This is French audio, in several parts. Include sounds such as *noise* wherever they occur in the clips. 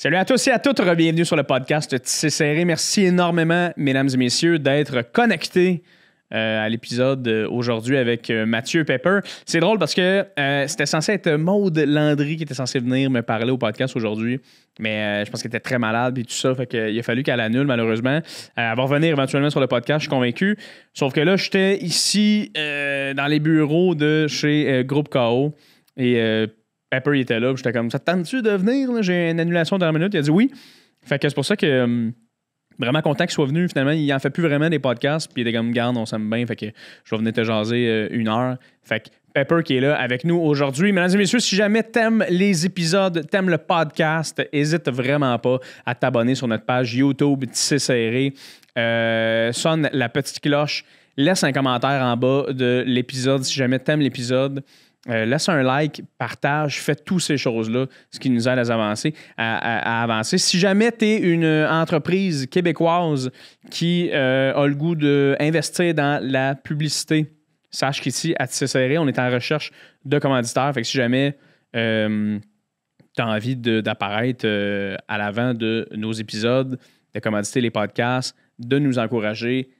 Salut à tous et à toutes, bienvenue sur le podcast Tissé Serré. Merci énormément, mesdames et messieurs, d'être connectés euh, à l'épisode euh, aujourd'hui avec euh, Mathieu Pepper. C'est drôle parce que c'était censé être Maude Landry qui était censé venir me parler au podcast aujourd'hui, mais je pense qu'elle était très malade et tout ça, fait qu'il a fallu qu'elle annule malheureusement. elle va revenir éventuellement sur le podcast, je suis convaincu. Sauf que là, j'étais ici dans les bureaux de chez Groupe KO. Et Pepper était là. J'étais comme, ça tu de venir? J'ai une annulation de la minute. Il a dit oui. Fait que c'est pour ça que hum, vraiment content qu'il soit venu. Finalement, il en fait plus vraiment des podcasts. Puis il était comme, garde, on s'aime bien. Fait que je vais venir te jaser euh, une heure. Fait que Pepper qui est là avec nous aujourd'hui. Mesdames et messieurs, si jamais t'aimes les épisodes, t'aimes le podcast, hésite vraiment pas à t'abonner sur notre page YouTube Tissé Serré. Euh, sonne la petite cloche. Laisse un commentaire en bas de l'épisode si jamais t'aimes l'épisode. Euh, laisse un like, partage, fais toutes ces choses-là, ce qui nous aide à avancer. À, avancer. Si jamais tu es une entreprise québécoise qui euh, a le goût d'investir dans la publicité, sache qu'ici, à Tissé on est en recherche de commanditaires. Fait que si jamais euh, tu as envie d'apparaître à l'avant de nos épisodes, de commanditer les podcasts, de nous encourager,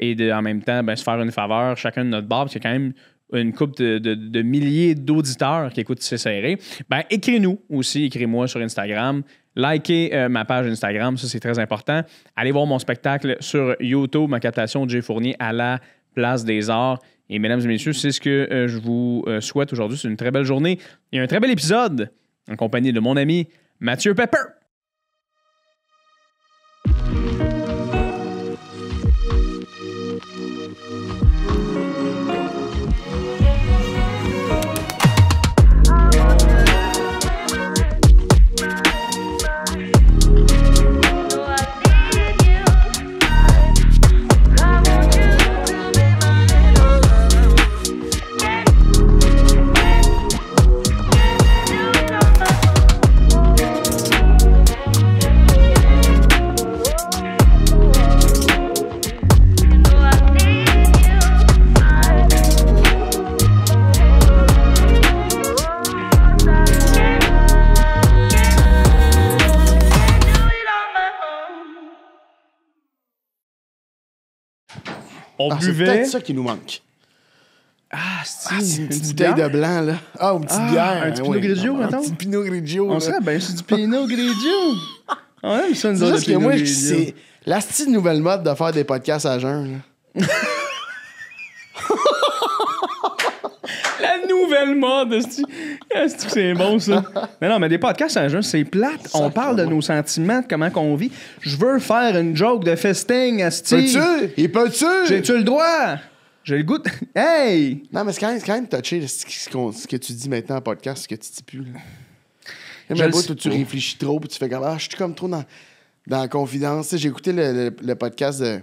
et de, en même temps ben, se faire une faveur chacun de notre barbe, parce qu'il y a quand même une couple de, milliers d'auditeurs qui écoutent ces serré, ben écris-nous aussi, écris-moi sur Instagram. Likez euh, ma page Instagram, ça c'est très important. Allez voir mon spectacle sur YouTube, ma captation de Jay Fournier à la Place des Arts. Et mesdames et messieurs, c'est ce que euh, je vous euh, souhaite aujourd'hui. C'est une très belle journée. et un très bel épisode en compagnie de mon ami Mathieu Pepper. on ah, buvait. C'est peut-être ça qui nous manque. Ah, ah c'est une, petite bouteille de blanc, là. Ah, une petite ah, bière. Un petit hein, Pinot Grigio, maintenant. Ah, un petit Pinot Grigio. On serait bien sur du Pinot Grigio. *laughs* On aime ça, de vie. C'est que moi, c'est la petite nouvelle mode de faire des podcasts à jeun. *laughs* nouvelle mode. Est-ce que c'est bon, ça? *laughs* Mais non, mais des podcasts, c'est un c'est plate. on parle de nos sentiments, de comment qu'on vit. Je veux faire une joke de festing, Asti. Peux-tu? Il peut-tu? J'ai-tu le droit? J'ai le goût *laughs* Hey! Non, mais c'est quand, même, quand même touché ce que tu dis maintenant en podcast, ce que tu dis plus. tu réfléchis trop, puis tu fais comme, ah, je suis comme trop dans, dans la confidence. J'ai écouté le, podcast de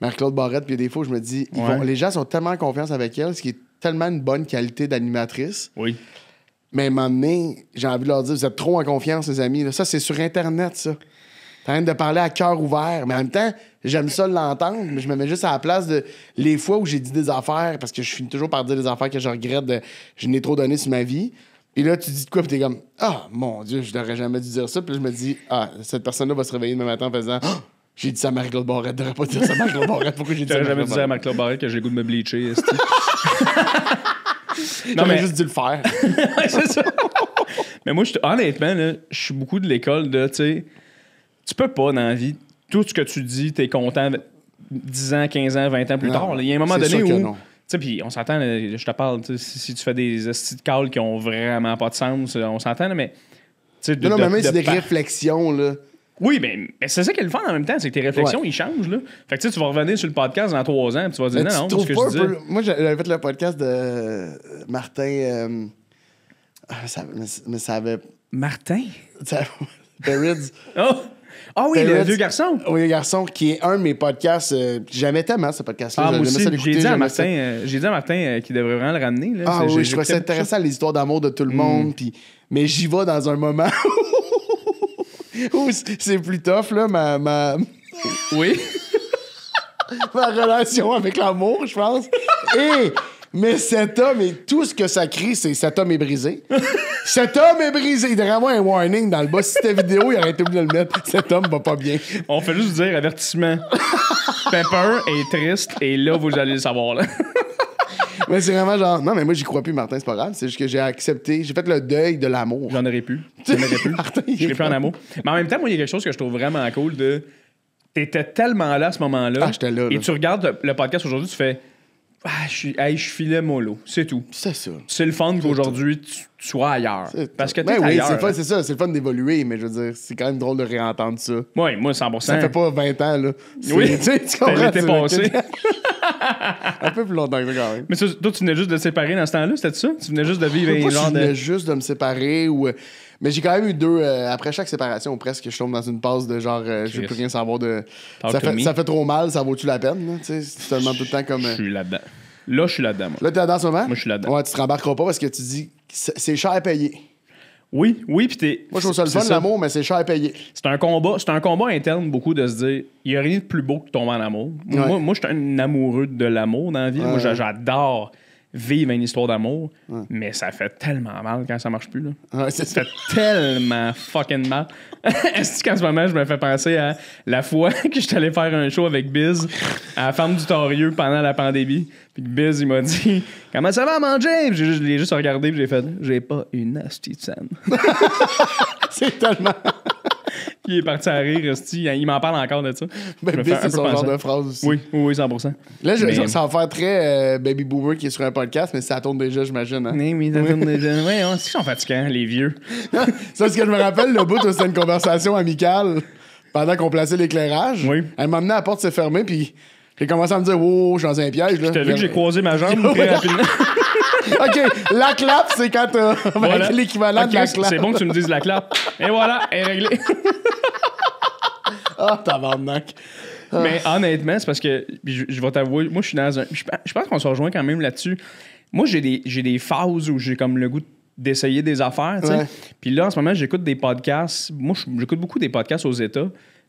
Marc-Claude Barrette, puis des fois, je me dis, les gens sont tellement en confiance avec elle, ce qui est tellement une bonne qualité d'animatrice. Oui. Mais à un moment donné, j'ai envie de leur dire, vous êtes trop en confiance, les amis. ça, c'est sur Internet, ça. T'as envie de parler à cœur ouvert. Mais en même temps, j'aime ça l'entendre, mais je me mets juste à la place de les fois où j'ai dit des affaires, parce que je finis toujours par dire des affaires que je regrette, de, je n'ai trop donné sur ma vie. Et là, tu dis de quoi, puis t'es comme, ah, mon Dieu, je n'aurais jamais dû dire ça. Puis je me dis, ah, cette personne-là va se réveiller demain matin en faisant, ah! J'ai dit ça à Marie-Claude Barrette. pas dit ça à Marie-Claude Barrette. Pourquoi j'ai dit ça à jamais dit à Marie-Claude que j'ai goût de me bleacher. *laughs* non, mais juste dû le faire. *laughs* c'est ça. mais moi, honnêtement, je suis beaucoup de l'école de, tu sais, tu peux pas dans la vie, tout ce que tu dis, t'es content 10 ans, 15 ans, 20 ans plus tard. Il y a un moment donné où. Tu sais, puis on s'entend, je te parle, si, si, tu fais des petites calls qui ont vraiment pas de sens, on s'entend, mais. non, mais même, c'est des réflexions, là. Oui, mais c'est ça qu'elle fait en même temps, c'est que tes réflexions, ils changent. Là. Fait que tu vas revenir sur le podcast dans trois ans, et tu vas dire non, non, ce que je dis... » Moi, j'avais fait le podcast de euh, Martin. Euh, ah, ça, mais, ça avait. Martin? Peridz. *laughs* oh! Ah oui, le vieux garçon. Oui, le garçon, qui est un de mes podcasts. J'aimais euh, jamais tellement ce podcast-là. Ah, j'ai dit, à Martin, dit à Martin qu'il devrait vraiment le ramener. Là. Ah oui, je trouvais ça intéressant, les histoires d'amour de tout le monde. Mm. mais j'y vais dans un moment *laughs* *laughs* c'est plus tough, là, ma. ma... *laughs* Oui. *laughs* ma relation avec l'amour, je pense. Et. Mais cet homme et tout ce que ça crie, c'est cet homme est brisé. cet homme est brisé. Il devrait avoir un warning dans le bas. Si c'était vidéo, il aurait été obligé de le mettre. Cet homme va pas bien. On fait juste dire avertissement. Pepper est triste et là, vous allez le savoir. Là mais c'est vraiment genre, non, mais moi, j'y crois plus, Martin, c'est pas grave. C'est juste que j'ai accepté, j'ai fait le deuil de l'amour. J'en aurais pu. J'en aurais pu. Martin, plus en amour. Mais en même temps, moi, il y a quelque chose que je trouve vraiment cool de. T'étais tellement là à ce moment-là. Ah, j'étais là. Et tu regardes le podcast aujourd'hui, tu fais ah, je, suis, je filais mollo, c'est tout. C'est ça. C'est le fun qu'aujourd'hui tu, sois ailleurs. Parce que ben t'es oui, ailleurs. C'est, ça, c'est le fun d'évoluer, mais je veux dire, c'est quand même drôle de réentendre ça. Oui, moi 100%. Ça fait pas 20 ans, là. oui, *laughs* tu, comprends. passé. *laughs* un peu plus longtemps que ça, quand même. Mais toi, tu venais juste de te séparer dans ce temps-là, c'était ça? Tu venais juste de vivre je venais juste de me séparer ou... Euh, mais j'ai quand même eu deux. Euh, après chaque séparation, presque, je tombe dans une passe de genre, Je euh, je veux plus rien savoir de. Ça fait, ça fait, trop mal, ça vaut-tu la peine? te demandes tout le temps comme. Je euh, suis là-dedans. Là, je suis là-dedans. Là, es là-dedans ce moment? Moi, je suis là-dedans. Ouais, tu te rembarqueras pas parce que tu dis c'est cher à payer. Oui, oui, puis t'es. Moi, je suis seul le fun, l'amour, mais c'est cher à payer. C'est un combat, c'est un combat interne beaucoup de se dire, il y a rien de plus beau que tomber en amour. Moi, moi je suis un amoureux de l'amour dans la vie. Moi, j'adore vivre une histoire d'amour, mais ça fait tellement mal quand ça marche plus. Là. ça fait tellement fucking mal. *laughs* Est-ce qu'en ce moment, je me fais penser à la fois *laughs* que j'étais allé faire un show avec Biz à la ferme du Torieux pendant la pandémie? Puis Biz, il m'a dit Comment ça va à manger? je, l'ai juste regardé, j'ai fait J'ai pas une astuce. *laughs* C'est tellement il est parti à rire, il m'en parle encore de ça. *laughs* Ben, c'est son genre de phrase aussi. Oui, oui, 100%. Là, je, mais... ça va faire très euh, Baby Boomer qui est sur un podcast, mais ça tourne déjà, j'imagine. Hein. Oui, mais ça tourne déjà. *laughs* Oui, on qu'ils sont fatigants, les vieux. ça, *laughs* ce que je me rappelle, le bout, c'était une conversation amicale pendant qu'on plaçait l'éclairage. Elle m'a amené à la porte se fermer, puis j'ai commencé à me dire, wow, oh, je suis dans un piège. Là. as vu que j'ai croisé ma jambe très rapidement. *laughs* OK, la clap, c'est quand euh, t'as l'équivalent de la clap. C'est bon que tu me dises la clap. Et voilà, est réglé. *laughs* Ah, t'as tabarnak. Ah. Mais honnêtement, c'est parce que, je, vais t'avouer, moi, je suis dans Je, pense qu'on se rejoint quand même là-dessus. Moi, j'ai des, phases où j'ai comme le goût d'essayer des affaires. sais. Puis là, en ce moment, j'écoute des podcasts. Moi, j'écoute beaucoup des podcasts aux États.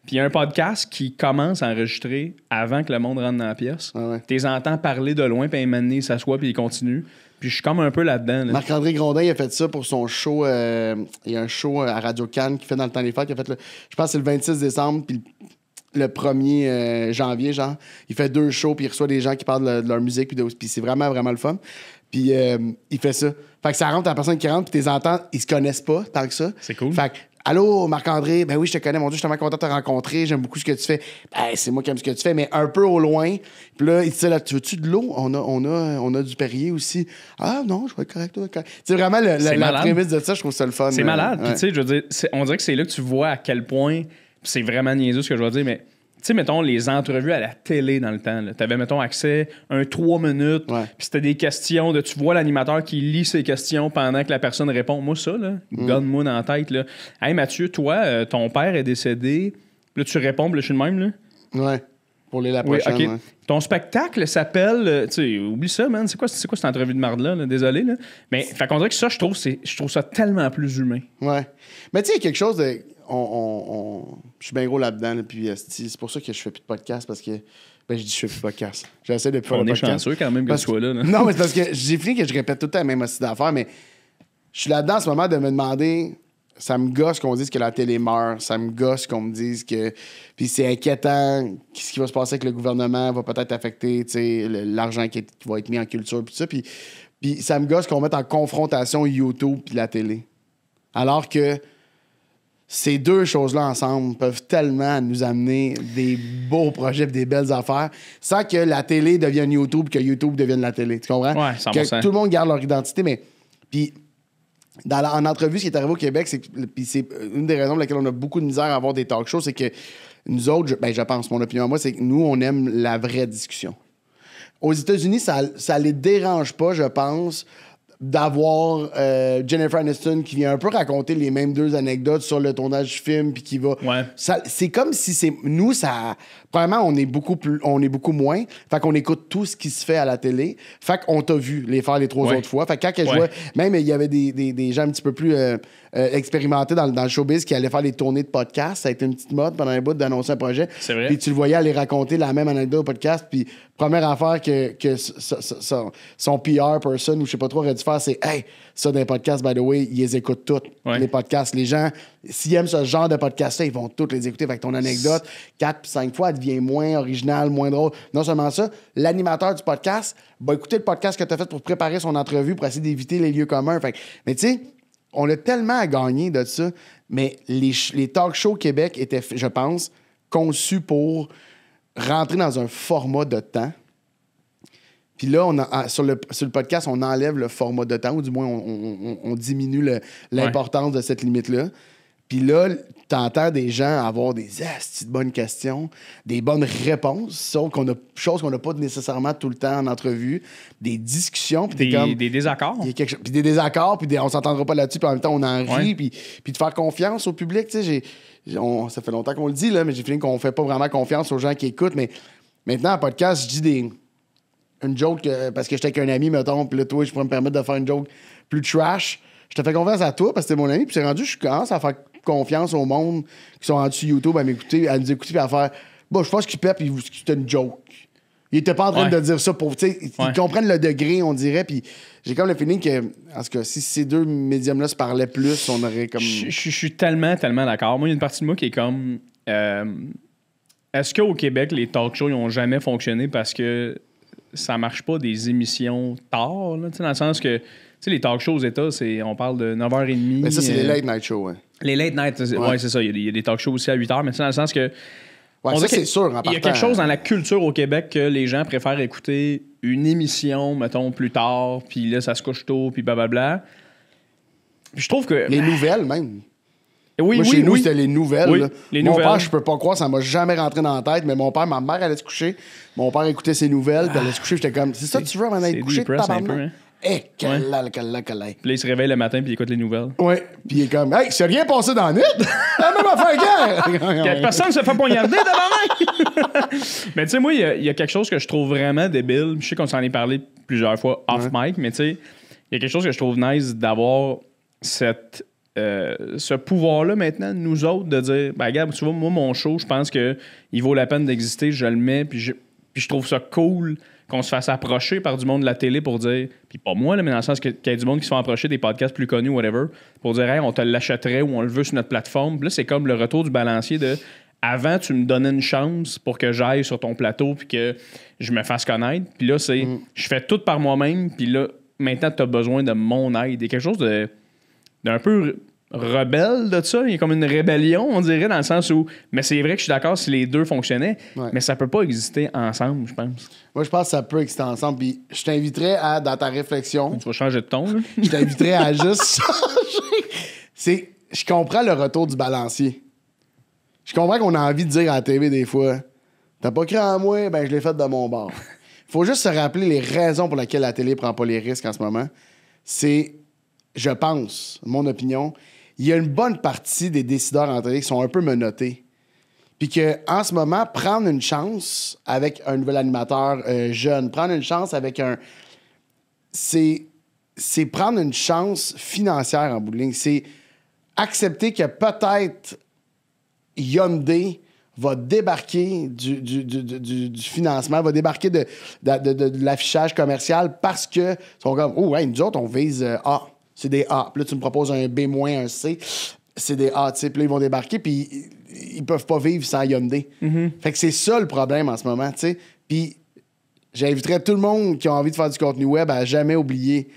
Puis il y a un podcast qui commence à enregistrer avant que le monde rentre dans la pièce. Tu les entends parler de loin, puis un moment donné, ils s'assoient, puis ils continuent. Puis je suis comme un peu là-dedans. Là. dedans marc andré Grondin, il a fait ça pour son show. Euh, il y a un show euh, à Radio Cannes qui fait dans le temps des fêtes. Il a fait le, je pense c'est le 26 décembre, puis le 1er euh, janvier, genre. Il fait deux shows, puis il reçoit des gens qui parlent de, leur musique, puis, puis c'est vraiment, vraiment le fun. Puis il fait ça. Fait que ça rentre à la personne qui rentre, puis tes entends, ils se connaissent pas tant que ça. C'est cool. Allô, Marc-André, ben oui, je te connais, mon Dieu, je suis tellement content de te rencontrer, j'aime beaucoup ce que tu fais. Ben, c'est moi qui aime ce que tu fais, mais un peu au loin. Puis là, tu veux-tu de l'eau? On a, on, a, on a du Perrier aussi. Ah non, je vais être correct. C'est vraiment la, prémisse de ça, je trouve ça le fun. C'est euh, malade. Puis tu sais, je veux dire, on dirait que c'est là que tu vois à quel point, c'est vraiment niaiseux ce que je veux dire, mais tu sais, mettons, les entrevues à la télé dans le temps. Tu avais, mettons, accès à un trois minutes, puis c'était des questions. De, tu vois l'animateur qui lit ses questions pendant que la personne répond. Moi, ça, là, Moon mm. moi tête. Là. Hey Mathieu, toi, euh, ton père est décédé. Là, tu réponds, le même. Là. Ouais. Pour les la Ton spectacle s'appelle. Euh, tu sais, oublie ça, man. C'est quoi, quoi cette entrevue de marde-là? Désolé. Là. Mais fait qu'on dirait que ça, je trouve, je trouve ça tellement plus humain. Ouais. Mais tu sais, il y a quelque chose de je suis bien gros là-dedans. c'est pour ça que je fais plus de podcast parce que. Ben, je dis, je fais plus de podcast. J'essaie de On est chanceux quand même que tu là, Non, mais c'est parce que j'ai fini que je répète tout le temps la même aussi d'affaires, mais je suis là-dedans en ce moment de me demander. Ça me gosse qu'on dise que la télé meurt. Ça me gosse qu'on me dise que. Puis c'est inquiétant. Qu'est-ce qui va se passer avec le gouvernement va peut-être affecter l'argent qui, qui, va être mis en culture. Puis ça. Puis, ça me gosse qu'on mette en confrontation YouTube puis la télé. Alors que ces deux choses-là ensemble peuvent tellement nous amener des beaux projets, des belles affaires, sans que la télé devienne YouTube, que YouTube devienne la télé. Tu comprends? Que tout le monde garde leur identité, mais. Puis, en entrevue, ce qui est arrivé au Québec, c'est puis c'est euh, une des raisons pour lesquelles on a beaucoup de misère à avoir des talk shows, c'est que nous autres, je, ben, je pense, mon opinion à moi, c'est que nous, on aime la vraie discussion. Aux États-Unis, ça, ça les dérange pas, je pense, d'avoir euh, Jennifer Aniston qui vient un peu raconter les mêmes deux anecdotes sur le tournage film puis qui va ouais. c'est comme si c'est nous ça premièrement on est beaucoup plus on est beaucoup moins fait qu'on écoute tout ce qui se fait à la télé fait qu'on t'a vu les faire les trois autres fois fait que quand elle même il y avait des, des, des gens un petit peu plus euh, euh, expérimenté dans, le showbiz qui allait faire des tournées de podcast. Ça a été une petite mode pendant un bout d'annoncer un projet. C'est Puis tu le voyais aller raconter la même anecdote au podcast. Puis première affaire que, son, PR person ou je sais pas trop aurait dû faire, c'est Hey, ça d'un podcasts, by the way, ils les écoutent toutes, les podcasts. Les gens, s'ils aiment ce genre de podcast-là, ils vont toutes les écouter. Fait que ton anecdote, quatre, cinq fois, elle devient moins originale, moins drôle. Non seulement ça, l'animateur du podcast va écouter le podcast que tu as fait pour préparer son entrevue, pour essayer d'éviter les lieux communs. Fait mais tu sais, on a tellement à gagner de ça, mais les, talk shows Québec étaient, je pense, conçus pour rentrer dans un format de temps. Puis là, on ah, sur, le, podcast, on enlève le format de temps, ou du moins, on, diminue l'importance de cette limite-là. Puis là, t'entends des gens avoir des petites bonnes questions, des bonnes réponses, sauf qu'on a chose qu'on n'a pas nécessairement tout le temps en entrevue, des discussions, puis des, comme, des désaccords, puis des désaccords, puis on s'entendra pas là-dessus, puis en même temps on en rit, puis, de faire confiance au public, tu sais, j'ai, ça fait longtemps qu'on le dit là, mais j'ai fini qu'on fait pas vraiment confiance aux gens qui écoutent, mais maintenant en podcast, je dis des une joke euh, parce que j'étais avec un ami, mettons, puis là toi, je pourrais me permettre de faire une joke plus trash. Je te fais confiance à toi parce que t'es mon ami, puis c'est rendu, je commence à faire confiance au monde qui sont rendus sur YouTube à m'écouter, à nous écouter puis à faire Bon, bah, je pense qu'il pète puis c'était une joke. Il était pas en train de dire ça pour. sais, Ils comprennent le degré, on dirait. Puis j'ai comme le feeling que, en ce si ces deux médiums-là se parlaient plus, on aurait comme. Je, suis tellement, tellement d'accord. Moi, il y a une partie de moi qui est comme. Euh, est-ce qu'au Québec, les talk shows ils n'ont jamais fonctionné parce que ça marche pas des émissions tard, là, dans le sens que tu sais, les talk shows aux États, on parle de 9h30. Mais ça, c'est les euh, late night shows, les late night, ouais, c'est ça. Il y, a des talk shows aussi à 8 h mais c'est dans le sens que. Ouais, ça, c'est sûr. Il y a quelque chose hein. dans la culture au Québec que les gens préfèrent écouter une émission, mettons, plus tard, puis là, ça se couche tôt, puis blablabla. Puis je trouve que. Les nouvelles, même. Oui, oui, chez nous, c'était les nouvelles. les mon père, je peux pas croire, ça m'a jamais rentré dans la tête, mais mon père, ma mère allait se coucher. Mon père écoutait ses nouvelles, puis allait se coucher. J'étais comme, c'est ça que tu veux avant d'aller un peu, hein? Eh, calal, calal, calal. Puis là, il se réveille le matin puis il écoute les nouvelles. Ouais. Puis il est comme, hey, c'est rien passé dans la nuit. *laughs* La même affaire *laughs* quatre Personne se fait poignarder dans la *laughs* mais tu sais, moi, il y, a quelque chose que je trouve vraiment débile. Je sais qu'on s'en est parlé plusieurs fois off mic, mais tu sais, il y a quelque chose que je trouve nice d'avoir cette euh, ce pouvoir-là maintenant, nous autres, de dire, ben, regarde, tu vois, moi, mon show, je pense que il vaut la peine d'exister, je le mets, puis puis je trouve ça cool qu'on se fasse approcher par du monde de la télé pour dire, puis pas moi, là, mais dans le sens qu'il y a du monde qui se fait approcher des podcasts plus connus, whatever, pour dire, hey, on te l'achèterait ou on le veut sur notre plateforme. Puis là, c'est comme le retour du balancier de avant, tu me donnais une chance pour que j'aille sur ton plateau puis que je me fasse connaître. Puis là, c'est mm. je fais tout par moi-même, puis là, maintenant, tu as besoin de mon aide. Et quelque chose de d'un peu rebelle de ça. Il y a comme une rébellion, on dirait, dans le sens où. Mais c'est vrai que je suis d'accord si les deux fonctionnaient, mais ça peut pas exister ensemble, je pense. Moi, je pense que ça peut exister ensemble. Puis je t'inviterais à, dans ta réflexion. Tu vas changer de ton, Je t'inviterais à juste *laughs* changer. C'est. Je comprends le retour du balancier. Je comprends qu'on a envie de dire à la TV des fois T'as pas cru en moi, ben je l'ai fait de mon bord. Faut juste se rappeler les raisons pour lesquelles la télé prend pas les risques en ce moment. C'est, je pense, mon opinion, il y a une bonne partie des décideurs qui sont un peu menottés. Puis qu'en ce moment, prendre une chance avec un nouvel animateur euh, jeune, prendre une chance avec un. C'est. C'est prendre une chance financière en bowling. C'est accepter que peut-être Hyundai va débarquer du, financement, va débarquer de, l'affichage commercial parce que sont comme, oh, hey, nous autres, on vise ah. C'est des A. Puis là, tu me proposes un B-, un C. C'est des A, tu Puis là, ils vont débarquer, puis ils peuvent pas vivre sans Hyundai. Mm-hmm. Fait que c'est ça le problème en ce moment, tu sais. Puis j'inviterais tout le monde qui a envie de faire du contenu web à jamais oublier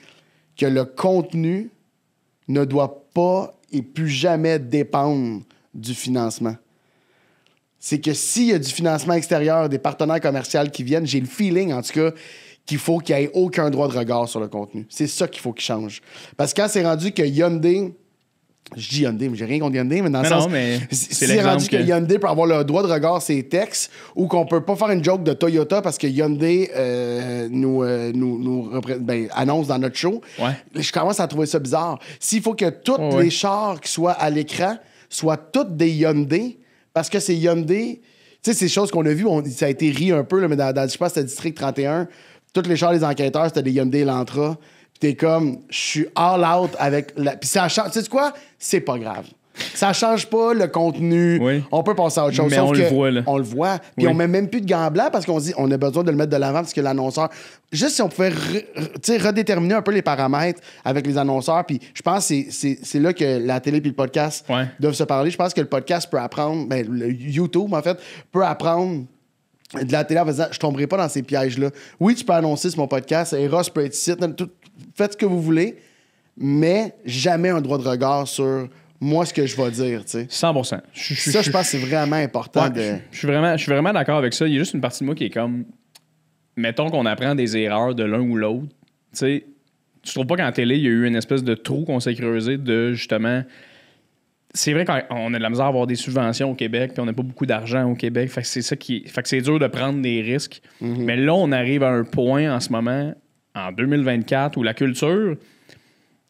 que le contenu ne doit pas et plus jamais dépendre du financement. C'est que s'il y a du financement extérieur, des partenaires commerciaux qui viennent, j'ai le feeling, en tout cas, qu'il faut qu'il n'y ait aucun droit de regard sur le contenu. C'est ça qu'il faut qu'il change. Parce que quand c'est rendu que Hyundai. Je dis Hyundai, mais j'ai rien contre Hyundai, mais dans le sens. *laughs* c'est rendu que... Hyundai peut avoir le droit de regard ses textes ou qu'on peut pas faire une joke de Toyota parce que Hyundai euh, euh, nous, nous, ben, annonce dans notre show, je commence à trouver ça bizarre. S'il faut que tous les chars qui soient à l'écran soient toutes des Hyundai, parce que c'est Hyundai. Tu sais, ces choses qu'on a vues, ça a été ri un peu, là, mais dans, dans, je pense, le district 31, toutes les chars des enquêteurs, c'était des Hyundai l'ANTRA. Puis t'es comme, je suis all out avec la. Puis ça change. Tu sais quoi? C'est pas grave. Ça change pas le contenu. On peut passer à autre chose. Mais on, le voit, là. on le voit. Puis on met même plus de gants parce qu'on dit on a besoin de le mettre de l'avant parce que l'annonceur. Juste si on pouvait redéterminer un peu les paramètres avec les annonceurs. Puis je pense que c'est là que la télé et le podcast doivent se parler. Je pense que le podcast peut apprendre, ben, le YouTube en fait, peut apprendre de la télé en faisant je tomberai pas dans ces pièges-là. Oui, tu peux annoncer sur mon podcast, Eros peut être faites ce que vous voulez, mais jamais un droit de regard sur moi ce que je vais dire, tu sais. 100%. Je, ça, je, pense c'est vraiment important. je, suis vraiment, je suis vraiment d'accord avec ça. Il y a juste une partie de moi qui est comme, mettons qu'on apprend des erreurs de l'un ou l'autre, tu sais, tu trouves pas qu'en télé, il y a eu une espèce de trou qu'on s'est creusé de justement c'est vrai qu'on a de la misère à avoir des subventions au Québec, puis on n'a pas beaucoup d'argent au Québec. Fait que c'est ça qui. Fait que c'est dur de prendre des risques. Mm-hmm. Mais là, on arrive à un point en ce moment, en 2024, où la culture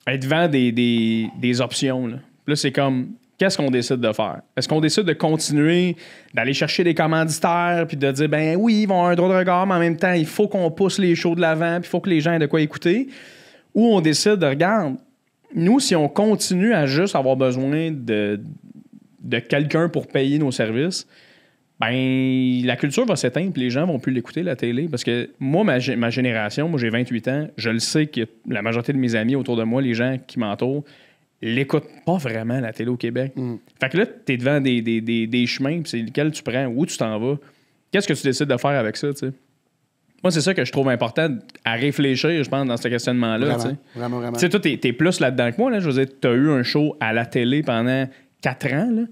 est devant des, options. Là, c'est comme qu'est-ce qu'on décide de faire? Est-ce qu'on décide de continuer d'aller chercher des commanditaires puis de dire, ben oui, ils vont avoir un droit de regard, mais en même temps, il faut qu'on pousse les shows de l'avant puis il faut que les gens aient de quoi écouter? Ou on décide de, regarder nous, si on continue à juste avoir besoin de, de quelqu'un pour payer nos services, ben la culture va s'éteindre les gens vont plus l'écouter, la télé. Parce que moi, ma, génération, moi j'ai 28 ans, je le sais que la majorité de mes amis autour de moi, les gens qui m'entourent, l'écoutent pas vraiment la télé au Québec. Mm. Fait que là, tu es devant des, des, des, chemins, c'est lequel tu prends, où tu t'en vas, qu'est-ce que tu décides de faire avec ça, tu sais. Moi, c'est ça que je trouve important à réfléchir, je pense, dans ce questionnement-là. Vraiment, vraiment, Tu sais, toi, t'es, plus là-dedans que moi. Là. Je veux dire, t'as eu un show à la télé pendant quatre ans. Là.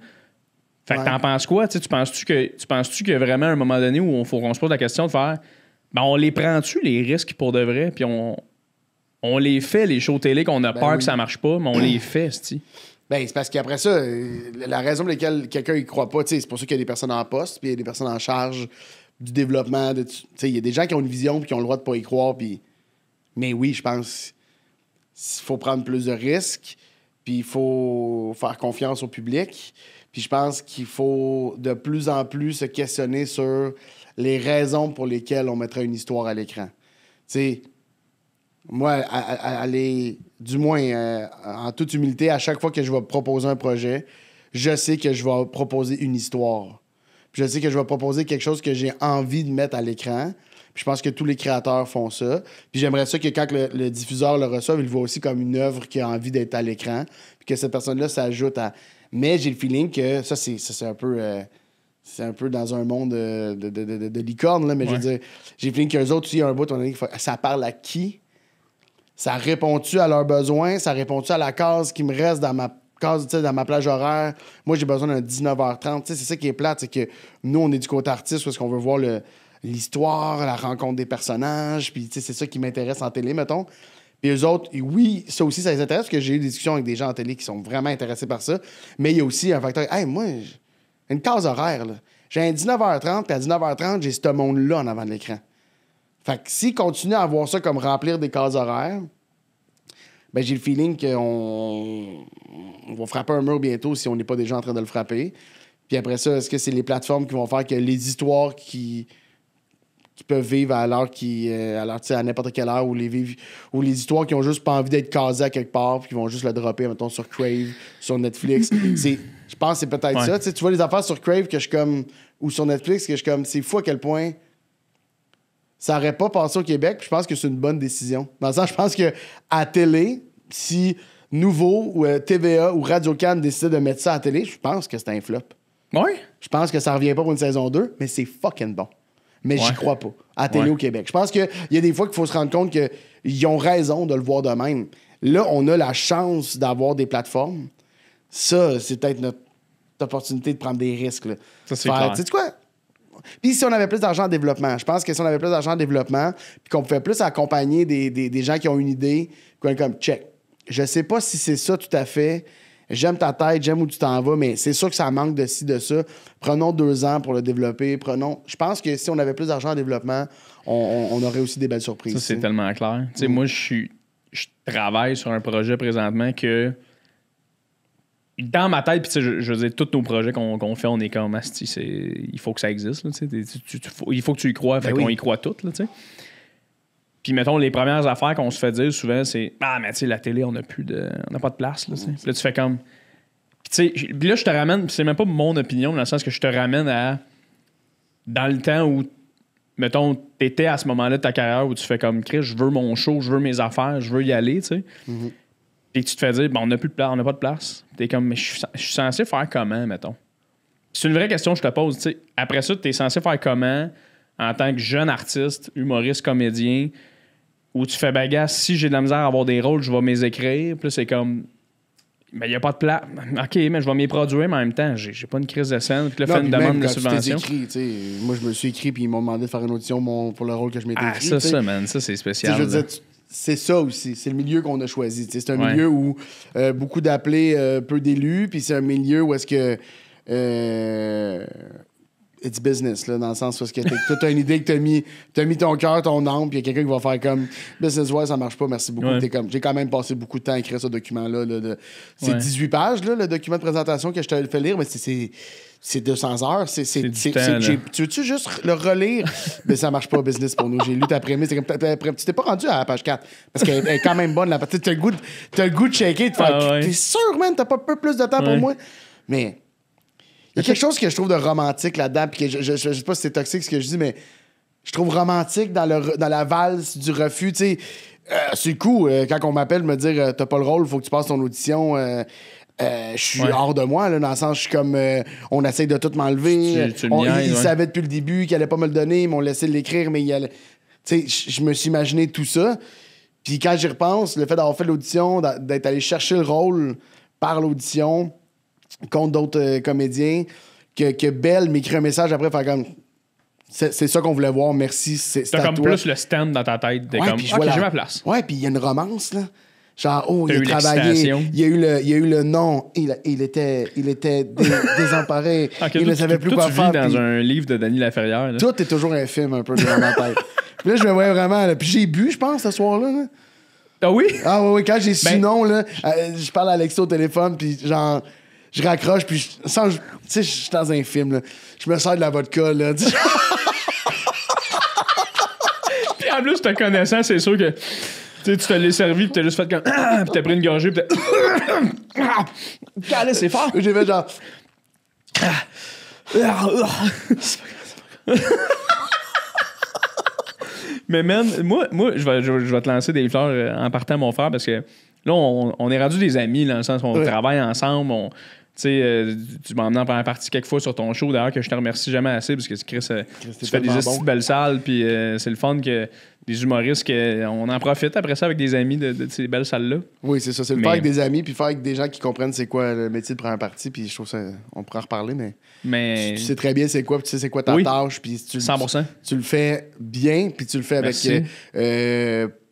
Fait que t'en penses quoi? tu penses-tu que tu penses-tu qu'il y a vraiment un moment donné où on faut qu'on se pose la question de faire ben, on les prend-tu les risques pour de vrai? Puis on, on les fait, les shows télé qu'on a ben peur que ça marche pas, mais on les fait, si Ben, c'est parce qu'après ça, euh, la raison pour laquelle quelqu'un y croit pas, c'est pour ça qu'il y a des personnes en poste, puis il y a des personnes en charge du développement. De, il y a des gens qui ont une vision et qui ont le droit de ne pas y croire. Mais oui, je pense qu'il faut prendre plus de risques, puis il faut faire confiance au public. Puis je pense qu'il faut de plus en plus se questionner sur les raisons pour lesquelles on mettrait une histoire à l'écran. Tu moi, aller, du moins, euh, en toute humilité, à chaque fois que je vais proposer un projet, je sais que je vais proposer une histoire je sais que je vais proposer quelque chose que j'ai envie de mettre à l'écran. je pense que tous les créateurs font ça. Puis j'aimerais ça que quand le, diffuseur le reçoive, il le voit aussi comme une œuvre qui a envie d'être à l'écran. Puis que cette personne-là s'ajoute à. Mais j'ai le feeling que ça, c'est, un peu. Euh, c'est un peu dans un monde euh, de, licorne, là, mais je veux j'ai le feeling qu'eux autres, tu y un bout, ça parle à qui? Ça répond-tu à leurs besoins? Ça répond-tu à la cause qui me reste dans ma case dans ma plage horaire, moi j'ai besoin d'un 19h30. C'est ça qui est plate, c'est que nous, on est du côté artiste parce qu'on veut voir l'histoire, la rencontre des personnages, puis c'est ça qui m'intéresse en télé, mettons. Puis eux autres, oui, ça aussi, ça les intéresse, parce que j'ai eu des discussions avec des gens en télé qui sont vraiment intéressés par ça. Mais il y a aussi un facteur, hey, moi, une case horaire, là J'ai un 19h30, puis à 19h30, j'ai ce monde-là en avant de l'écran. Fait que s'ils continuent à avoir ça comme remplir des cases horaires, ben j'ai le feeling qu'on va frapper un mur bientôt si on n'est pas déjà en train de le frapper. Puis après ça, est-ce que c'est les plateformes qui vont faire que les histoires qui, qui peuvent vivre à l'heure qui euh, à à n'importe quelle heure ou les ou les histoires qui ont juste pas envie d'être casées à quelque part puis qui vont juste le dropper mettons sur Crave sur Netflix *clears throat* je pense que c'est peut-être ça tu, vois les affaires sur Crave que je comme ou sur Netflix que je comme c'est fou à quel point ça n'aurait pas passé au Québec je pense que c'est une bonne décision dans le je pense que à télé si Nouveau euh, ou TVA ou Radio-Can décide de mettre ça à la télé, je pense que c'est un flop. Oui. Je pense que ça revient pas pour une saison 2, mais c'est fucking bon. Mais j'y crois pas. À la télé au Québec. Je pense qu'il y a des fois qu'il faut se rendre compte qu'ils ont raison de le voir de même. Là, on a la chance d'avoir des plateformes. Ça, c'est peut-être notre opportunité de prendre des risques. Ça, c'est Tu quoi? Puis si on avait plus d'argent en développement, je pense que si on avait plus d'argent en développement, puis qu'on pouvait plus accompagner des, gens qui ont une idée, qu'on comme check je sais pas si c'est ça tout à fait. J'aime ta tête, j'aime où tu t'en vas, mais c'est sûr que ça manque de ci, de ça. Prenons deux ans pour le développer. Prenons. Je pense que si on avait plus d'argent en développement, on, aurait aussi des belles surprises. Ça, c'est tellement clair. Moi, je suis. Je travaille sur un projet présentement que dans ma tête, puis je, je veux tous nos projets qu'on fait, on est comme, il faut que ça existe, il faut que tu y crois, ben qu'on y croit toutes, puis, mettons, les premières affaires qu'on se fait dire souvent, c'est Ah, mais tu sais, la télé, on n'a plus de. On n'a pas de place. Là, puis là, tu fais comme. Puis, tu sais, là, je te ramène. c'est même pas mon opinion, dans le sens que je te ramène à. Dans le temps où, mettons, t'étais à ce moment-là de ta carrière où tu fais comme Chris, je veux mon show, je veux mes affaires, je veux y aller, tu sais. Mm-hmm. Puis tu te fais dire, bon, on n'a plus de place, on n'a pas de place. T'es comme, mais je suis censé faire comment, mettons? C'est une vraie question que je te pose. tu sais Après ça, tu es censé faire comment en tant que jeune artiste, humoriste, comédien, où tu fais bagasse, ben, si j'ai de la misère à avoir des rôles, je vais mes écrire. Puis c'est comme. Mais il n'y a pas de plat. OK, mais je vais m'y produire, mais en même temps, j'ai pas une crise de scène. Puis là, fait une demande de subvention. moi, je me suis écrit, puis ils m'ont demandé de faire une audition pour le rôle que je m'étais ah, écrit. Ah, ça, ça, man, ça, c'est spécial. c'est ça aussi. C'est le milieu qu'on a choisi. C'est un milieu où euh, beaucoup d'appelés, euh, peu d'élus, puis c'est un milieu où est-ce que. Euh, it's business, là, dans le sens où que tu as une idée que tu as mis, mis ton cœur, ton âme, puis il y a quelqu'un qui va faire comme business, ouais, ça marche pas, merci beaucoup. comme, j'ai quand même passé beaucoup de temps à écrire ce document-là. c'est 18 pages, là, le document de présentation que je t'ai fait lire, mais c'est c'est 200 heures. C'est, c'est, tu veux-tu juste le relire? *laughs* Mais ça marche pas business pour nous. J'ai lu ta prémisse. C'est tu t'es pas rendu à la page 4 parce qu'elle est quand même bonne. La partie, t'as le goût de, t'as le goût de faire, ah, sûr, man, t'as pas peu plus de temps pour moi. Mais il y a quelque chose que je trouve de romantique là-dedans, puis que je, je, sais pas si c'est toxique ce que je dis, mais je trouve romantique dans, dans la valse du refus, tu c'est euh, coup, euh, quand on m'appelle me dire euh, t'as pas le rôle, faut que tu passes ton audition. je suis hors de moi, dans le sens, je suis comme on essaye de tout m'enlever. Ils savaient depuis le début qu'il allait pas me le donner, ils m'ont laissé l'écrire, mais il Tu sais, je me suis imaginé tout ça. Puis quand j'y repense, le fait d'avoir fait l'audition, d'être allé chercher le rôle par l'audition, contre d'autres euh, comédiens, que, que Belle m'écrit un message après, faire comme. C'est, ça qu'on voulait voir, merci. C'est, T'as comme plus le stand dans ta tête. T'es Ouais, comme, je vois ma place. Ouais, puis il y a une romance, là. Genre, oh, il a travaillé. Il y a eu le, il y a eu le nom. Il, il était, il était *laughs* désemparé. il ne savait plus quoi faire. vis dans un livre de Danny Laferrière. Tout est toujours un film, un peu, dans ma tête. *laughs* Puis là, je me voyais vraiment. Puis j'ai bu, je pense, ce soir-là. Ah oui? Ah oui, oui, quand j'ai ben, su non, là, euh, je parle à Alexis au téléphone, puis genre, je raccroche, puis je, sens... tu sais, je suis dans un film, là. je me sers de la vodka, là. *laughs* puis en plus, te connaissant, c'est sûr que tu te l'es servi, puis t'as juste fait comme. *clears throat* puis t'as pris une gorgée, puis t'as. là, *clears throat* c'est fort! J'ai fait genre. Mais man, moi, moi je, vais, je, je vais te lancer des fleurs euh, en partant, mon frère, parce que là, on, est rendu des amis, dans le sens où on travaille ensemble, on, sais, euh, tu m'emmènes en première partie quelques fois sur ton show, d'ailleurs, que je te remercie jamais assez, parce que Chris, euh, Chris tu fais des belles salles, puis euh, c'est le fun que des humoristes, que, on en profite après ça avec des amis de, ces belles salles-là. Oui, c'est ça. C'est le faire avec des amis, puis faire avec des gens qui comprennent c'est quoi le métier de première partie, puis je trouve ça, on pourra en reparler, mais, mais... Tu, sais très bien c'est quoi, puis tu sais c'est quoi ta tâche, puis tu, 100%. tu, le fais bien, puis tu le fais avec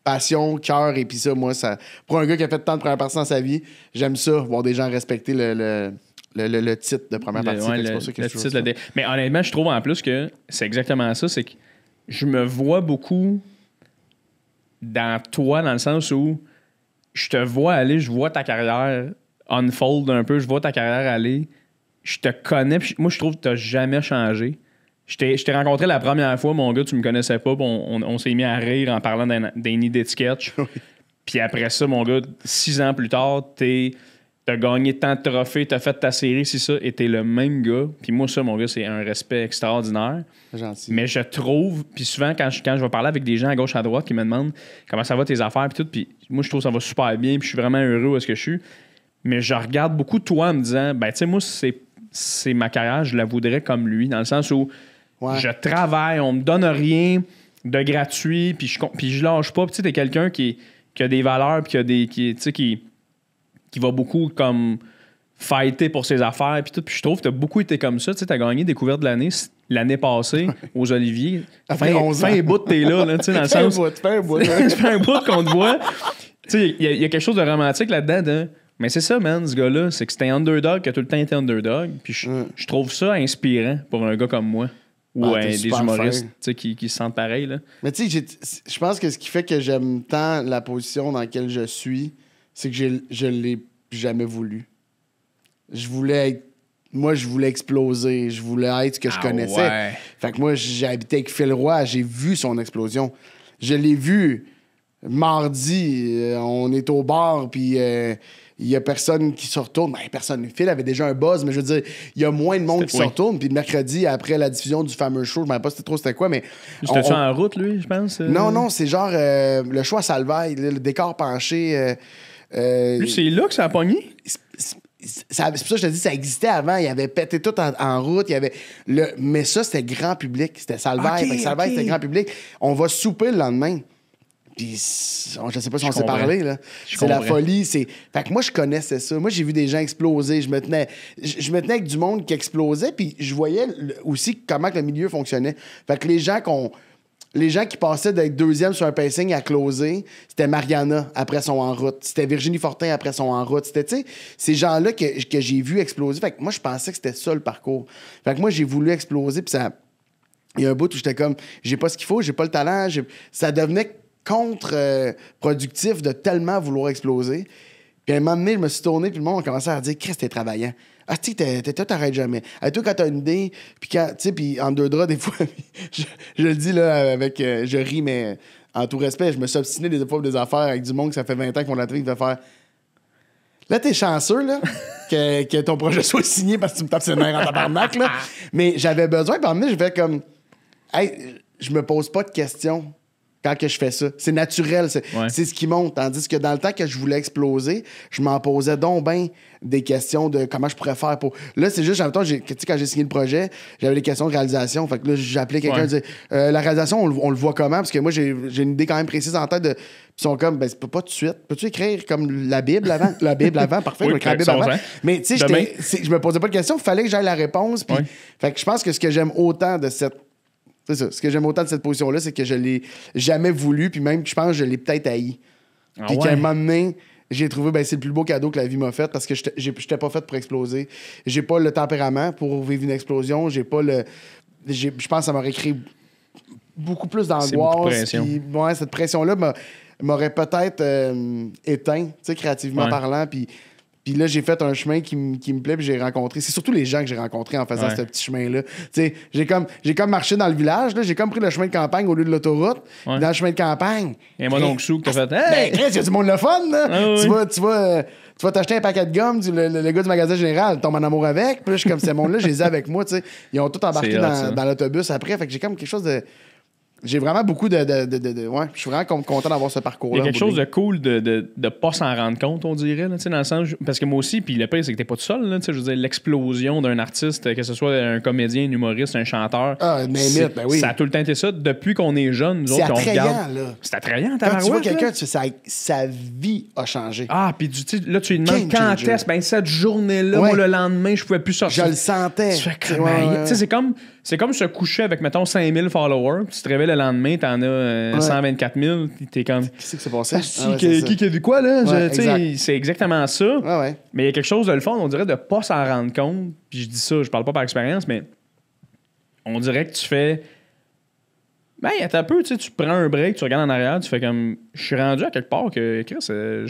passion, cœur, et puis ça, moi, ça. Pour un gars qui a fait tant de première partie dans sa vie, j'aime ça, voir des gens respecter le, titre de première partie. Mais honnêtement, je trouve en plus que c'est exactement ça. C'est que je me vois beaucoup dans toi, dans le sens où je te vois aller, je vois ta carrière unfold un peu, je vois ta carrière aller, je te connais. Moi, je trouve que tu n'as jamais changé. Je t'ai rencontré la première fois, mon gars, tu me connaissais pas, on, on, s'est mis à rire en parlant d'un idée de sketch. *laughs* Puis après ça, mon gars, six ans plus tard, t'as gagné tant de trophées, t'as fait ta série, c'est ça, et t'es le même gars. Puis moi, ça, mon gars, c'est un respect extraordinaire. Gentil. Mais je trouve, puis souvent, quand je, quand je vais parler avec des gens à gauche, à droite, qui me demandent comment ça va tes affaires, puis tout, puis moi, je trouve que ça va super bien, puis je suis vraiment heureux où est-ce que je suis. Mais je regarde beaucoup toi en me disant, ben, tu sais, moi, c'est ma carrière, je la voudrais comme lui, dans le sens où je travaille, on me donne rien de gratuit, puis je, puis je lâche pas. Puis tu sais, t'es quelqu'un qui, qui, a des valeurs, puis qui, a des, qui, qui, qui va beaucoup comme fighter pour ses affaires, puis tout. Puis je trouve que t'as beaucoup été comme ça. Tu sais, t'as gagné Découverte de l'année l'année passée aux Oliviers. fin, 11 ans. bout, t'es là, là tu sais, dans le *laughs* sens... Bout, fais un bout, *laughs* bout qu'on te voit. Tu sais, il y, a quelque chose de romantique là-dedans, de... Mais c'est ça, man, ce gars-là. C'est que c'était underdog, qui a tout le temps été underdog. Puis mm. je trouve ça inspirant pour un gars comme moi. Ah, ou des humoristes qui, qui se sentent pareil. Mais tu sais, je pense que ce qui fait que j'aime tant la position dans laquelle je suis, c'est que je l'ai jamais voulu. Je voulais être. Moi, je voulais exploser. Je voulais être ce que je ah, connaissais. Fait que moi, j'ai habité avec Phil Roy. J'ai vu son explosion. Je l'ai vu mardi. Euh, on est au bar, puis. Euh, il n'y a personne qui se retourne. Ben, personne. Phil avait déjà un buzz, mais je veux dire, il y a moins de monde qui se retourne. Puis mercredi, après la diffusion du fameux show, je ne sais pas c'était trop c'était quoi, mais. J'étais on... en route, lui, je pense. Euh, non, non, c'est genre euh, le choix salvaille, le, décor penché. Euh, c'est là que ça a pogné? c'est pour ça que je te dis, ça existait avant. Il y avait pété tout en, route. Il avait le, mais ça, c'était grand public. C'était Salvaire. c'était grand public. On va souper le lendemain. Puis je sais pas si on s'est parlé, là. C'est la folie. C'est... Fait que moi, je connaissais ça. Moi, j'ai vu des gens exploser. Je me tenais, je, me tenais avec du monde qui explosait. Puis je voyais aussi comment le milieu fonctionnait. Fait que les gens qu'on les gens qui passaient d'être deuxième sur un pacing à closer, c'était Mariana après son en route, c'était Virginie Fortin après son en route, c'était, tu sais, ces gens-là que, j'ai vu exploser. Fait que moi, je pensais que c'était ça le parcours. Fait que moi, j'ai voulu exploser, puis ça. Il y a un bout où j'étais comme, j'ai pas ce qu'il faut, j'ai pas le talent, ça devenait contre-productif de tellement vouloir exploser. Puis à un moment donné, je me suis tourné, puis le monde a commencé à dire Chris, t'es travaillant. Ah, tu toi, t'arrêtes jamais. Et ah, toi, quand t'as une idée, puis en deux draps, *laughs* des fois, je, le dis là avec. Euh, je ris, mais en tout respect, je me suis obstiné des fois pour des affaires avec du monde que ça fait 20 ans qu'on l'intrigue de faire. Là, t'es chanceux, là, *laughs* que, ton projet soit signé parce que tu me tapes ses nerfs en tabarnak, là. Mais j'avais besoin, puis en je fais comme. Hey, je me pose pas de questions quand que je fais ça. C'est naturel, c'est ce qui monte. Tandis que dans le temps que je voulais exploser, je m'en posais donc bien des questions de comment je pourrais faire pour. Là, c'est juste, en même temps, quand j'ai signé le projet, j'avais des questions de réalisation. Fait que là, j'appelais quelqu'un et disais euh, La réalisation, on, le voit comment Parce que moi, j'ai une idée quand même précise en tête de. Ils sont comme, ben, c'est pas tout de suite. Peux-tu écrire comme la Bible avant La Bible avant, *laughs* parfait, Mais tu sais, je me posais pas de questions, il fallait que j'aille la réponse. Fait que je pense que ce que j'aime autant de cette ce que j'aime autant de cette position-là, c'est que je l'ai jamais voulu, puis même, je pense, je l'ai peut-être haï. Ah puis qu'à un moment donné, j'ai trouvé ben, c'est le plus beau cadeau que la vie m'a fait parce que je n'étais pas fait pour exploser. J'ai pas le tempérament pour vivre une explosion. J'ai pas le. Je pense que ça m'aurait créé beaucoup plus d'angoisse. cette pression-là m'aurait peut-être euh, éteint, créativement parlant. Puis puis là, j'ai fait un chemin qui, me plaît, puis j'ai rencontré. C'est surtout les gens que j'ai rencontrés en faisant ce petit chemin-là. Tu j'ai comme, j'ai comme marché dans le village, là, j'ai comme pris le chemin de campagne au lieu de l'autoroute. Dans le chemin de campagne. Et moi, donc, Chou, que t'as fait. Ben, hey! Ben, y a du monde le fun, là. Ah tu vas, tu euh, t'acheter un paquet de gomme, le, gars du magasin général tombe en amour avec. Puis je suis comme, ces mondes là je les ai avec moi, tu sais. Ils ont tout embarqué dans, dans l'autobus après. Fait que j'ai comme quelque chose de j'ai vraiment beaucoup de. de, de, ouais, je suis vraiment content d'avoir ce parcours-là. Il y a quelque chose de cool de ne pas s'en rendre compte, on dirait, là, dans le sens. Parce que moi aussi, puis le pire, c'est que t'es pas tout seul. Là, je veux dire, l'explosion d'un artiste, que ce soit un comédien, un humoriste, un chanteur. Ah, mais ben oui. Ça a tout le temps été ça. Depuis qu'on est jeune, nous autres, on regarde. Là. C'est attrayant, Quand tu vois quelqu'un, sa, vie a changé. Ah, puis là, tu lui demandes quand est-ce. Ben, cette journée-là, ou le lendemain, je pouvais plus sortir. Je le sentais. Tu fais comme. c'est comme c'est comme se coucher avec, mettons, 5000 followers. Tu te réveilles le lendemain, t'en as 124 euh, 000. T'es comme. Qu'est-ce qui s'est passé? Ah, ah, qui, qui, a vu quoi, là? C'est exactement ça. mais il y a quelque chose de le fond, on dirait de pas s'en rendre compte. Puis je dis ça, je parle pas par expérience, mais on dirait que tu fais. Ben, a un peu, tu prends un break, tu regardes en arrière, tu fais comme. Je suis rendu à quelque part que, euh,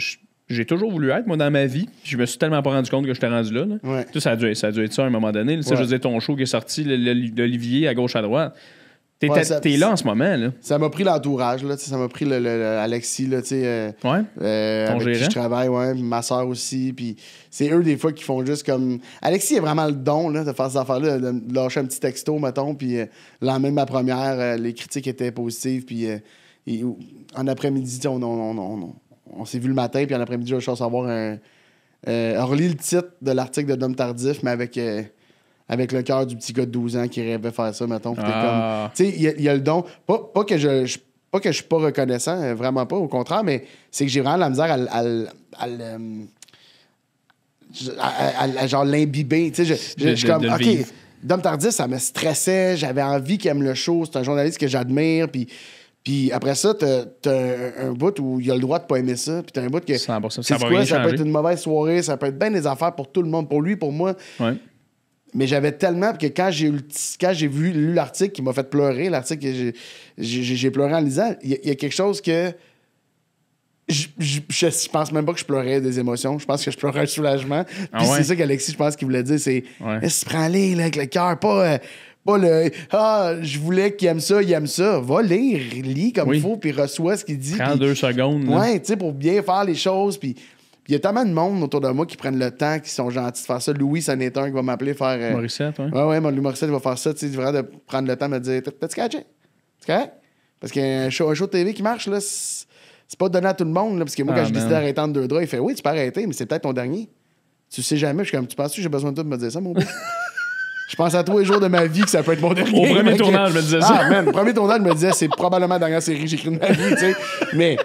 j'ai toujours voulu être, moi, dans ma vie. Je me suis tellement pas rendu compte que j'étais rendu là. tout ça, a dû, ça a dû être ça à un moment donné. Je disais, ton show qui est sorti, l'Olivier à gauche, à droite. T'es là en ce moment. Là. Ça m'a pris l'entourage, ça m'a pris le, Alexis, là, euh, euh, Ton avec gérant. qui je travaille, ma soeur aussi. Puis c'est eux des fois qui font juste comme. Alexis a vraiment le don de faire ces affaires-là, de lâcher un petit texto, mettons. Puis même euh, ma première, les critiques étaient positives. Puis en après-midi, non, non, non, non on s'est vu le matin, puis en après-midi, je suis à voir un. Euh, on le titre de l'article de Dom Tardif, mais avec, euh, avec le cœur du petit gars de 12 ans qui rêvait faire ça, mettons. Ah. sais, il y, a le don. Pas, que je, pas que je suis pas reconnaissant, euh, vraiment pas, au contraire, mais c'est que j'ai vraiment la misère à, à, genre l'imbiber. Tu je, comme, OK, Dom Tardif, ça me stressait, j'avais envie qu'il aime le show, c'est un journaliste que j'admire, puis puis après ça, t'as, un, bout où il a le droit de pas aimer ça. Puis t'as un bout que. C'est ça, ça peut être une mauvaise soirée, ça peut être bien des affaires pour tout le monde, pour lui, pour moi. Ouais. Mais j'avais tellement que quand j'ai, j'ai vu, lu l'article qui m'a fait pleurer, l'article que j'ai, pleuré en lisant, il y, a quelque chose que. Je, je, pense même pas que je pleurais des émotions. Je pense que je pleurais de soulagement. Ah puis c'est ça qu'Alexis, je pense qu'il voulait dire c'est ouais. prends-les avec le cœur, pas. Euh, pas le Ah, je voulais qu'il aime ça, il aime ça. Va lire, lis comme il faut, puis reçois ce qu'il dit. Prends deux secondes. Ouais, tu sais, pour bien faire les choses. Puis il y a tellement de monde autour de moi qui prennent le temps, qui sont gentils de faire ça. Louis, c'en est un qui va m'appeler faire. Euh, Morissette, ouais. Ouais, oui, Louis Morissette va faire ça. Tu sais, de prendre le temps de me dire T'as-tu catché C'est correct Parce qu'un show, show de TV qui marche, là, c'est pas donné à tout le monde. Là, parce que moi, quand ah, je décide d'arrêter en deux draps, il fait Oui, tu peux arrêter, mais c'est peut-être ton dernier. Tu sais jamais. Je suis comme Tu penses que j'ai besoin de toi de me dire ça, mon père *laughs* Je pense à tous les jours de ma vie que ça peut être mon dernier. Au premier *laughs* tournage, je me disais ça. Ah, premier tournage, je me disais, c'est probablement la dernière série que j'écris de ma vie, tu sais. Mais,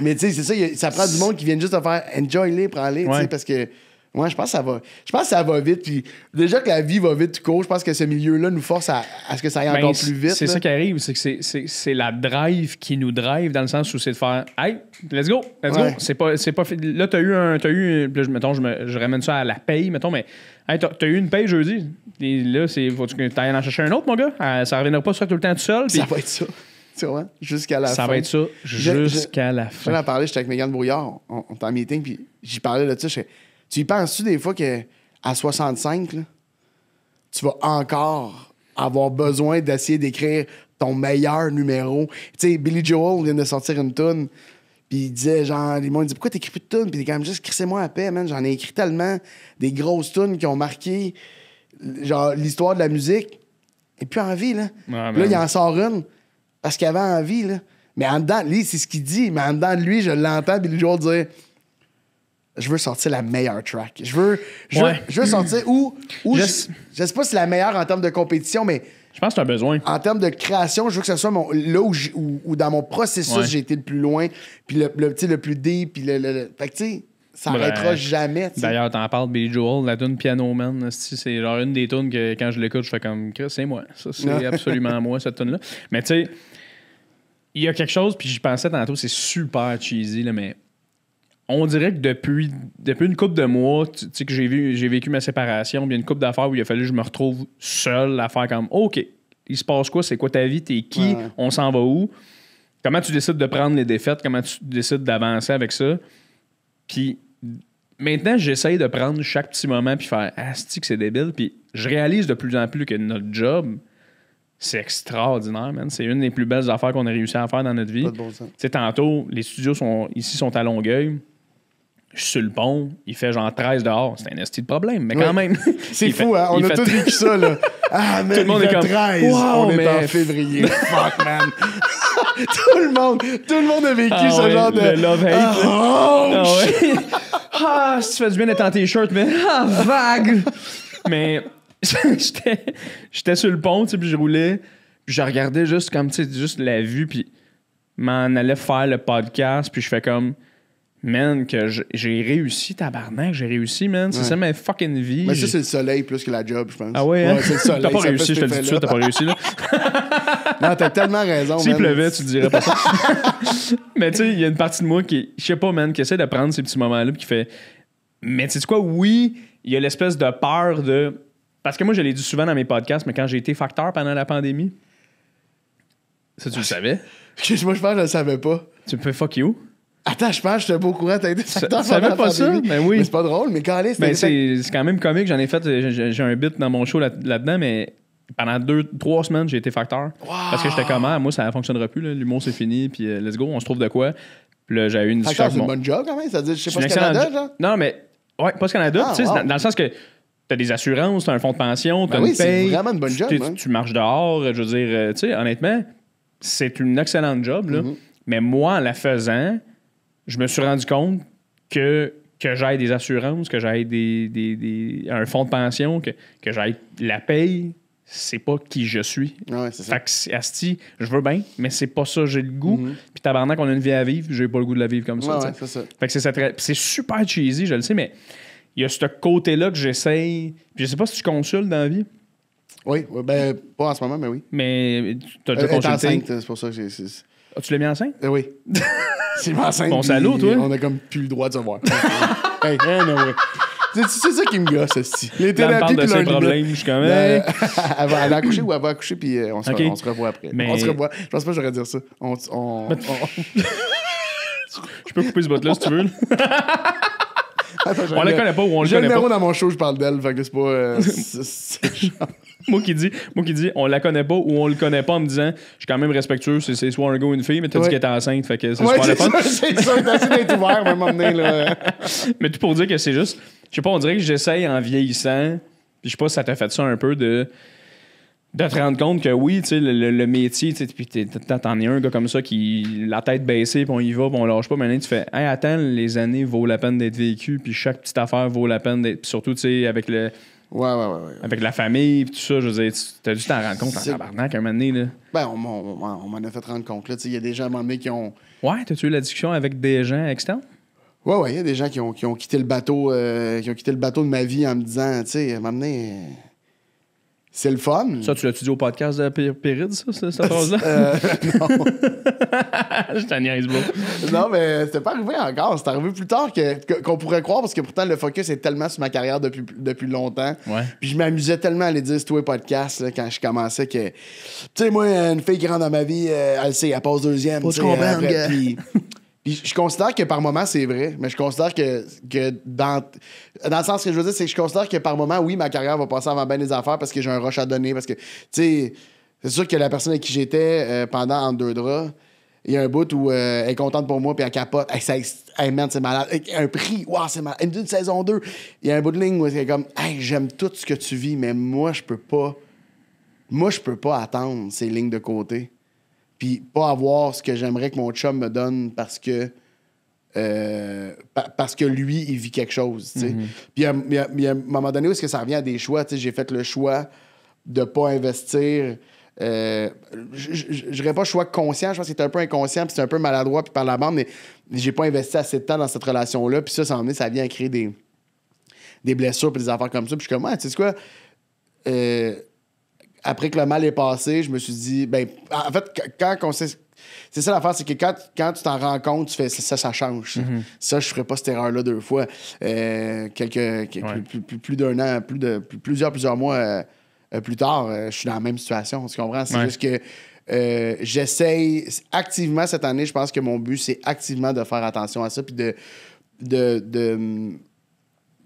mais tu sais, c'est ça, ça prend du monde qui vient juste à faire enjoy-les, prends-les, tu sais, parce que Ouais, je pense que ça va. Je pense ça va vite. Puis déjà que la vie va vite, tout court, je pense que ce milieu-là nous force à, à, ce que ça aille ben, encore plus vite. C'est ça qui arrive, c'est que c'est la drive qui nous drive dans le sens où c'est de faire Hey, let's go, let's go. C'est pas, c'est pas Là, t'as eu un. As eu, un... mettons, je, je ramène ça à la paye, mettons, mais tu t'as eu une paye jeudi. Et là, c'est. Faut que t'ailles en chercher un autre, mon gars. Ça euh, ça reviendra pas sur tout le temps tout seul. Ça va être ça. *laughs* Tu vois, jusqu'à la fin. Ça va être ça, jusqu'à la fin. J'en ai parlé, j'étais avec Mégane Brouillard. On, était en meeting, puis j'y parlais là dessus Je tu y penses-tu des fois que à 65, tu vas encore avoir besoin d'essayer d'écrire ton meilleur numéro? Tu sais, Billy Joel vient de sortir une tune. Puis il disait, genre, les gens dit « pourquoi t'écris plus de tunes? Puis il quand même juste, « moi à paix, man. J'en ai écrit tellement des grosses tunes qui ont marqué, genre, l'histoire de la musique. Et puis en vie, là. Ah, là, il en sort une. Parce qu'avant, en vie, là. Mais en dedans, lui, c'est ce qu'il dit. Mais en dedans, lui, je l'entends, Billy Joel dire, je veux sortir la meilleure track. Je veux, je sortir où, je, ne sais pas si c'est la meilleure en termes de compétition, mais. Je pense que tu besoin. En termes de création, je veux que ce soit mon, là où, dans mon processus, j'ai été le plus loin, puis le, petit le plus deep, puis le, Fait tu sais, ça n'arrêtera jamais. D'ailleurs, t'en parles, Billy Joel, la tune Piano Man. C'est genre une des tunes que quand je l'écoute, je fais comme, c'est moi. Ça, c'est *laughs* absolument moi, cette tune-là. Mais tu sais, il y a quelque chose, puis j'y pensais tantôt, c'est super cheesy, là, mais on dirait que depuis, depuis une couple de mois, tu que j'ai vu j'ai vécu ma séparation, bien une couple d'affaires où il a fallu que je me retrouve seul à faire comme OK, il se passe quoi, c'est quoi ta vie, t'es qui, on s'en va où? Comment tu décides de prendre les défaites, comment tu décides d'avancer avec ça? Puis maintenant, j'essaye de prendre chaque petit moment puis faire Asti ah, que c'est débile. Puis je réalise de plus en plus que notre job, c'est extraordinaire, C'est une des plus belles affaires qu'on a réussi à faire dans notre vie. C'est tantôt, les studios sont, ici sont à Longueuil je suis sur le pont, il fait genre 13 dehors. C'est un esti de problème, mais quand même. *laughs* C'est fou, hein. On a tous vécu ça, là. *laughs* Ah, mais tout le monde est comme 13. on est en février. *laughs* Fuck, man. tout le monde, tout le monde a vécu ah ce genre de. love hate. Ah, oh, shit ah, ouais. ah, si tu fais du bien d'être en t-shirt, mais. Ah, vague. mais j'étais sur le pont, tu sais, puis je roulais. Puis je regardais juste comme, tu sais, juste la vue, puis m'en allais faire le podcast, puis je fais comme man, que j'ai réussi, tabarnak, j'ai réussi, man. C'est ça ma fucking vie. Mais ça, c'est le soleil plus que la job, je pense. Ah ouais? ouais hein? c'est le soleil. *laughs* t'as pas réussi, je te le dis tout de suite, t'as pas réussi, là. *laughs* non, t'as tellement raison, S'il pleuvait, tu dirais pas ça. *laughs* mais tu sais, il y a une partie de moi qui, je sais pas, man, qui essaie de prendre ces petits moments-là, et qui fait. Mais tu sais quoi, oui, il y a l'espèce de peur de. Parce que moi, je l'ai dit souvent dans mes podcasts, mais quand j'ai été facteur pendant la pandémie, ça, tu le ah, savais? moi, je pense je le savais pas. Tu me fais fuck you? Attends, je pense que j'étais pas au courant, t'as été ça, va pas ça, mais oui. c'est pas drôle, mais quand c'est Ben, c'est c'est quand même comique. J'en ai fait, j'ai un bit dans mon show là- dedans mais pendant deux, trois semaines, j'ai été facteur. Parce que j'étais comment ah, moi, ça ne fonctionnera plus, l'humour, c'est fini, puis euh, let's go, on se trouve de quoi. Puis là, j'ai eu une discussion c'est une bonne job quand même, ça veut dire, je sais pas, ce Canada, Non, mais, ouais, pas ce Canada, ah, tu sais, dans, le sens que t'as des assurances, t'as un fonds de pension, t'as Ben une oui, c'est vraiment une bonne job, hein. Tu marches dehors, je veux dire, euh, tu sais, honnêtement, c'est une excellente job, là. Mm-hmm. Mais moi, en la faisant, je me suis rendu compte que, que j'aille des assurances, que j'ai des, un fonds de pension, que, que j'aille la paye, c'est pas qui je suis. Ah ouais, c'est ça. Fait que, asti, je veux bien, mais c'est pas ça, j'ai le goût. Mm Puis tabarnak, on a une vie à vivre, j'ai pas le goût de la vivre comme ça. Ouais, ça. Fait que c'est super cheesy, je le sais, mais il y a ce côté-là que j'essaye. Je sais pas si tu consultes dans la vie. Oui, ben, pas en ce moment, mais oui. Mais tu déjà consulté. c'est pour ça que j'ai tu l'as mis enceinte? Eh oui. *laughs* C'est enceinte. Bon, salut toi. On a comme plus le droit de se voir. *laughs* C'est ça qui me gosse, ce Les thérapies, puis leurs problème. je suis ben, *laughs* elle va accoucher ou elle va accoucher, puis euh, on, se se revoit après. On se revoit. Je pense pas que j'aurais dire ça. On, je peux couper ce bot-là si tu veux on la connaît pas ou on le connaît pas. J'ai dans mon show, je parle d'elle, fait que c'est pas. Euh, *laughs* moi qui dis, moi qui on la connaît pas ou on le connaît pas en me disant, je suis quand même respectueux, c'est soit un gars ou une fille, mais t'as dis dit qu'elle était enceinte, fait que c'est ouais, C'est ça, d'être ouvert, même là. *laughs* mais tout pour dire que c'est juste, je sais pas, on dirait que j'essaye en vieillissant, puis je sais pas si ça t'a fait ça un peu de de te rendre compte que oui, tu le, métier, tu sais, puis t'en es un gars comme ça qui, la tête baissée, puis on y va, puis on lâche pas. Maintenant, tu fais, attends, les années vaut la peine d'être vécues, puis chaque petite affaire vaut la peine d'être. surtout, tu sais, avec le. Ouais, ouais, ouais, Avec la famille, puis tout ça, je veux dire, tu as dû t'en rendre compte en tabarnak un moment donné, là. Ben, on, m'en a fait rendre compte, là. Tu il y a des gens à un moment donné qui ont. Ouais, t'as-tu eu la discussion avec des gens externes? Ouais, ouais, il y a des gens qui ont, qui ont quitté le bateau, euh, qui ont quitté le bateau de ma vie en me disant, tu sais, m'amener. C'est le fun. Ça, tu l'as-tu dit au podcast de Péride, ça, cette phrase-là? Euh, non. *laughs* Je t'en niaise, bro. Non, mais c'était pas arrivé encore. C'est arrivé plus tard que, qu'on pourrait croire parce que pourtant, le focus est tellement sur ma carrière depuis, depuis longtemps. Ouais. Puis je m'amusais tellement à les dire, tous les podcasts, là, quand je commençais que. Tu sais, moi, une fille grande rentre dans ma vie, euh, elle sait, elle passe deuxième. tu de comprendre, *laughs* Puis je considère que par moment, c'est vrai, mais je considère que, dans, dans le sens que je veux dire, c'est que je considère que par moment, oui, ma carrière va passer avant bien les affaires parce que j'ai un rush à donner, parce que, tu sais, c'est sûr que la personne avec qui j'étais euh, pendant en deux draps, il y a un bout où euh, elle est contente pour moi, puis elle capote. Hey, ça, c'est malade. Un prix, waouh, c'est malade. Une saison 2. Il y a un bout de ligne où elle est comme, hey, j'aime tout ce que tu vis, mais moi, je peux pas. Moi, je peux pas attendre ces lignes de côté puis pas avoir ce que j'aimerais que mon chum me donne parce que euh, parce que lui, il vit quelque chose. Mhm. Puis à, un moment donné, où est-ce que ça revient à des choix? J'ai fait le choix de ne pas investir. Euh, je n'aurais pas choix conscient, je pense que c'était un peu inconscient, puis c'est un peu maladroit, puis par la bande, mais j'ai pas investi assez de temps dans cette relation-là, puis ça, ça, ça vient à créer des, blessures, puis des affaires comme ça, puis je suis comme, Ouais, tu sais quoi, euh, après que le mal est passé, je me suis dit, ben, en fait, quand on sait. C'est ça l'affaire, c'est que quand, quand tu t'en rends compte, tu fais ça, ça, change. Mhm. Ça, je ferai pas cette erreur-là deux fois. Euh, Plus, d'un an, plus de plusieurs, plusieurs mois euh, plus tard, euh, je suis dans la même situation. Tu comprends? C'est juste que euh, j'essaye activement cette année, je pense que mon but, c'est activement de faire attention à ça, puis de, de, de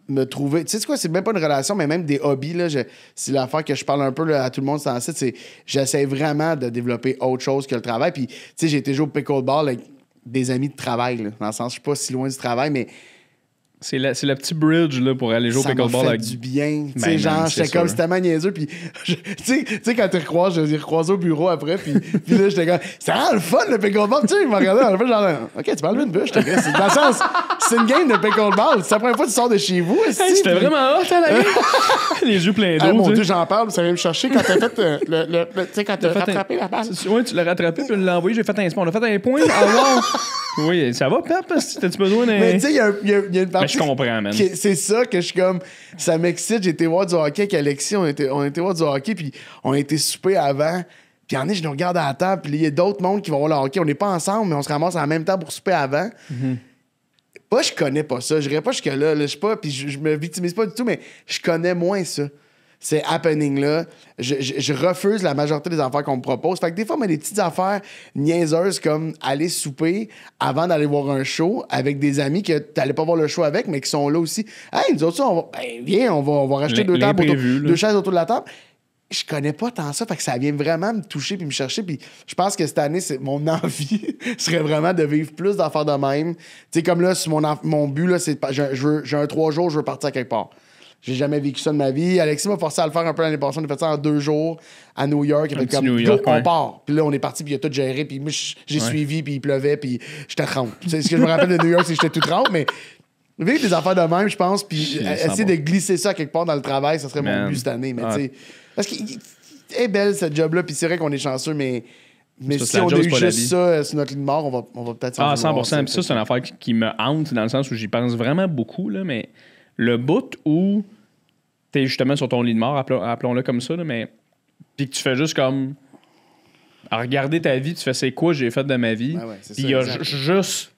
me trouver. Tu sais quoi, c'est même pas une relation, mais même des hobbies. Là, c'est l'affaire que je parle un peu à tout le monde sur site. C'est, j'essaie vraiment de développer autre chose que le travail. Puis, tu sais, j'ai toujours au pickleball avec des amis de travail. dans le sens, je suis pas si loin du travail, mais c'est le, le, petit bridge là, pour aller jouer au pickleball. Ça fait avec... du bien. Ben sais genre, j'étais comme, c'était magnésieux Puis, *laughs* tu sais, quand tu recroises, je les recroisé au bureau après. *laughs* Puis, là, j'étais comme, c'est vraiment le fun le pickleball. Tu sais, il m'a regardé dans le fait, genre, OK, tu parles une bûche. Dans le sens, c'est une game de pickleball. C'est la première fois que tu sors de chez vous. Hey, c'était vraiment hot, à hein, la *laughs* les yeux pleins d'eau. Ah, mon Dieu, j'en parle. Ça vient me chercher quand t'as fait euh, le. le, tu sais, quand t'as rattrapé la balle. Oui, tu l'as rattrapé, puis l'as envoyé. J'ai fait un point On a fait un point. Oui, ça va, Pep? Hein, t'as-tu besoin Mais tu sais, il y, a une je comprends, C'est ça que je suis comme. Ça m'excite. J'ai été voir du hockey avec Alexis. On était, on était voir du hockey, puis on été souper avant. Puis en est, je nous regarde à la table, puis il y a d'autres mondes qui vont voir le hockey. On n'est pas ensemble, mais on se ramasse en même temps pour souper avant. moi mm-hmm. Pas, je connais pas ça. Je dirais pas jusque-là. je pas, puis je me victimise pas du tout, mais je connais moins ça. C'est happening là Je, refuse la majorité des affaires qu'on me propose. Fait que des fois, on des petites affaires niaiseuses comme aller souper avant d'aller voir un show avec des amis que t'allais pas voir le show avec, mais qui sont là aussi. Hey, nous autres, on ben, viens, on va, on va racheter deux, chaises autour de la table je connais pas tant ça, fait que ça vient vraiment me toucher puis me chercher. Puis je pense que cette année, c'est mon *laughs* envie serait vraiment de vivre plus d'affaires de même. Tu comme là, mon, mon but, là, c'est j'ai un trois jours, je veux partir quelque part. J'ai jamais vécu ça de ma vie. Alexis m'a forcé à le faire un peu l'année passée. On a fait ça en deux jours à New York. Il comme, on part. Puis là, on est parti, puis il a tout géré. Puis moi, j'ai suivi, puis il pleuvait, puis j'étais trempe. C'est ce que je me rappelle de New York, c'est que j'étais tout trempe, mais vivre des affaires de même, je pense, puis essayer de glisser ça quelque part dans le travail, ça serait mon but cette année. Mais ah. sais parce que est belle, cette job-là, puis c'est vrai qu'on est chanceux, mais. Mais si on a eu juste ça euh, sur notre ligne de mort, on va, on va peut-être... Ah, 100%. puis ça, c'est une affaire qui, qui, me hante dans le sens où j'y pense vraiment beaucoup, là, mais le bout où t'es justement sur ton lit de mort, appelons-le comme ça, mais puis que tu fais juste comme à regarder ta vie, tu fais c'est quoi j'ai fait de ma vie. puis il y a juste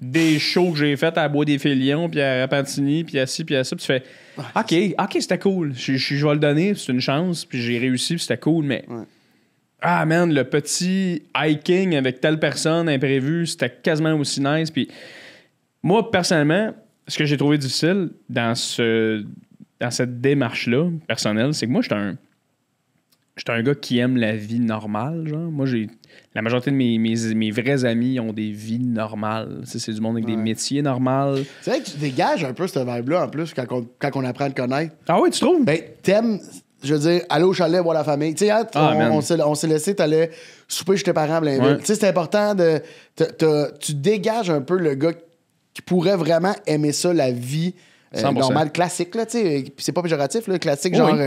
des shows que j'ai fait à Bois des Félions, puis à Pantini, puis à ci, puis à ça. Puis tu fais OK, OK, c'était cool. Je, vais le donner, c'est une chance, puis j'ai réussi, puis c'était cool, mais. Ah man, le petit hiking avec telle personne imprévue, c'était quasiment aussi nice. Puis moi, personnellement, ce que j'ai trouvé difficile dans ce dans cette démarche-là, personnelle, c'est que moi, j'étais un. J'étais un gars qui aime la vie normale, genre. Moi, j'ai. La majorité de mes, mes, vrais amis ont des vies normales. C'est du monde avec des métiers normaux. C'est vrai que tu dégages un peu ce vibe-là, en plus, quand on, apprend à le connaître. Ah oui, tu trouves? Ben, t'aimes je veux dire, aller au chalet, voir la famille. Tu sais, hein, ah, on, s'est laissé, t'allais souper chez tes parents à Tu sais, c'est important de. tu dégages un peu le gars qui pourrait vraiment aimer ça, la vie. Euh, normale, classique, là, euh, c'est pas péjoratif, classique, genre, on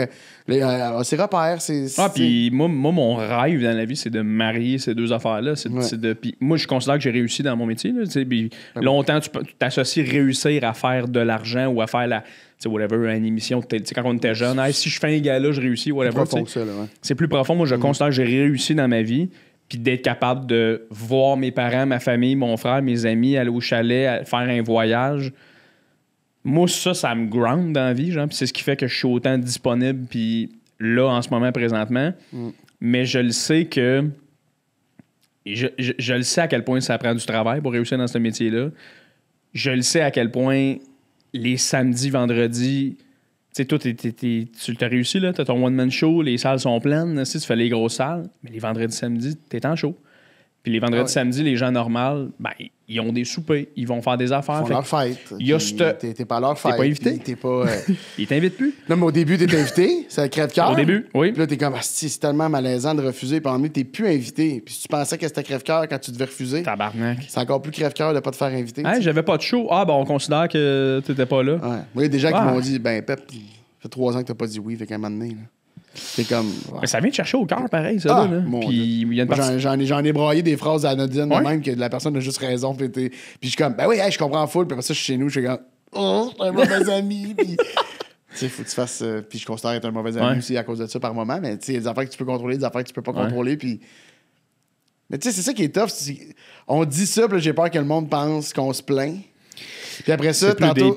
euh, c'est repère, c'est. Ah, puis moi, mon rêve dans la vie, c'est de marier ces deux affaires-là. moi, je considère que j'ai réussi dans mon métier, là, ben longtemps, tu t'associes réussir à faire de l'argent ou à faire la. Tu whatever, une émission, tu sais, quand on était jeune, si je fais un gars-là, je réussis, whatever. C'est plus profond, Moi, je mm-hmm. considère que j'ai réussi dans ma vie puis d'être capable de voir mes parents, ma famille, mon frère, mes amis, aller au chalet, faire un voyage. Moi, ça, ça me ground dans vie, genre, c'est ce qui fait que je suis autant disponible, puis là, en ce moment, présentement. Mm. Mais je le sais que. Je, je, le sais à quel point ça prend du travail pour réussir dans ce métier-là. Je le sais à quel point les samedis, vendredis, sais, tout, tu t'es, tu as réussi, là, as ton one-man show, les salles sont pleines, si tu fais les grosses salles, mais les vendredis, samedis, t'es en show. Puis les vendredis, et ah samedis, les gens normaux, ben, ils ont des soupers, ils vont faire des affaires. Ils font leur fête. Il y T'es pas à leur fête. T'es pas invité. T'es pas. Euh, *laughs* ils t'invitent plus. Non, mais au début, t'es invité. C'est crève-cœur. Au début, oui. Puis là, t'es comme, c'est tellement malaisant de refuser. Puis en tu t'es plus invité. Puis si tu pensais que c'était crève-cœur quand tu devais refuser. Tabarnak. C'est encore plus crève-cœur de pas te faire inviter. j'avais pas de show. Ah, ben, on considère que t'étais pas là. Oui, il y a des gens qui m'ont dit, ben, Pep, ça fait trois ans que t'as pas dit oui, fait qu'un moment donné, c'est comme. Mais ça vient de chercher au cœur, pareil, ça. Ah, puis j'en, ai, broyé des phrases anodines, même que la personne a juste raison. Puis, je suis comme, ben oui, je comprends full. Puis après ça, je suis chez nous, je suis comme, oh, un mauvais *laughs* ami. Puis. Tu sais, faut que tu fasses. Euh, puis je considère être un mauvais ami aussi à cause de ça par moment, mais tu sais, il y a des affaires que tu peux contrôler, des affaires que tu peux pas contrôler. Puis. Mais tu sais, c'est ça qui est tough. On dit ça, puis j'ai peur que le monde pense qu'on se plaint. Puis après ça, tantôt,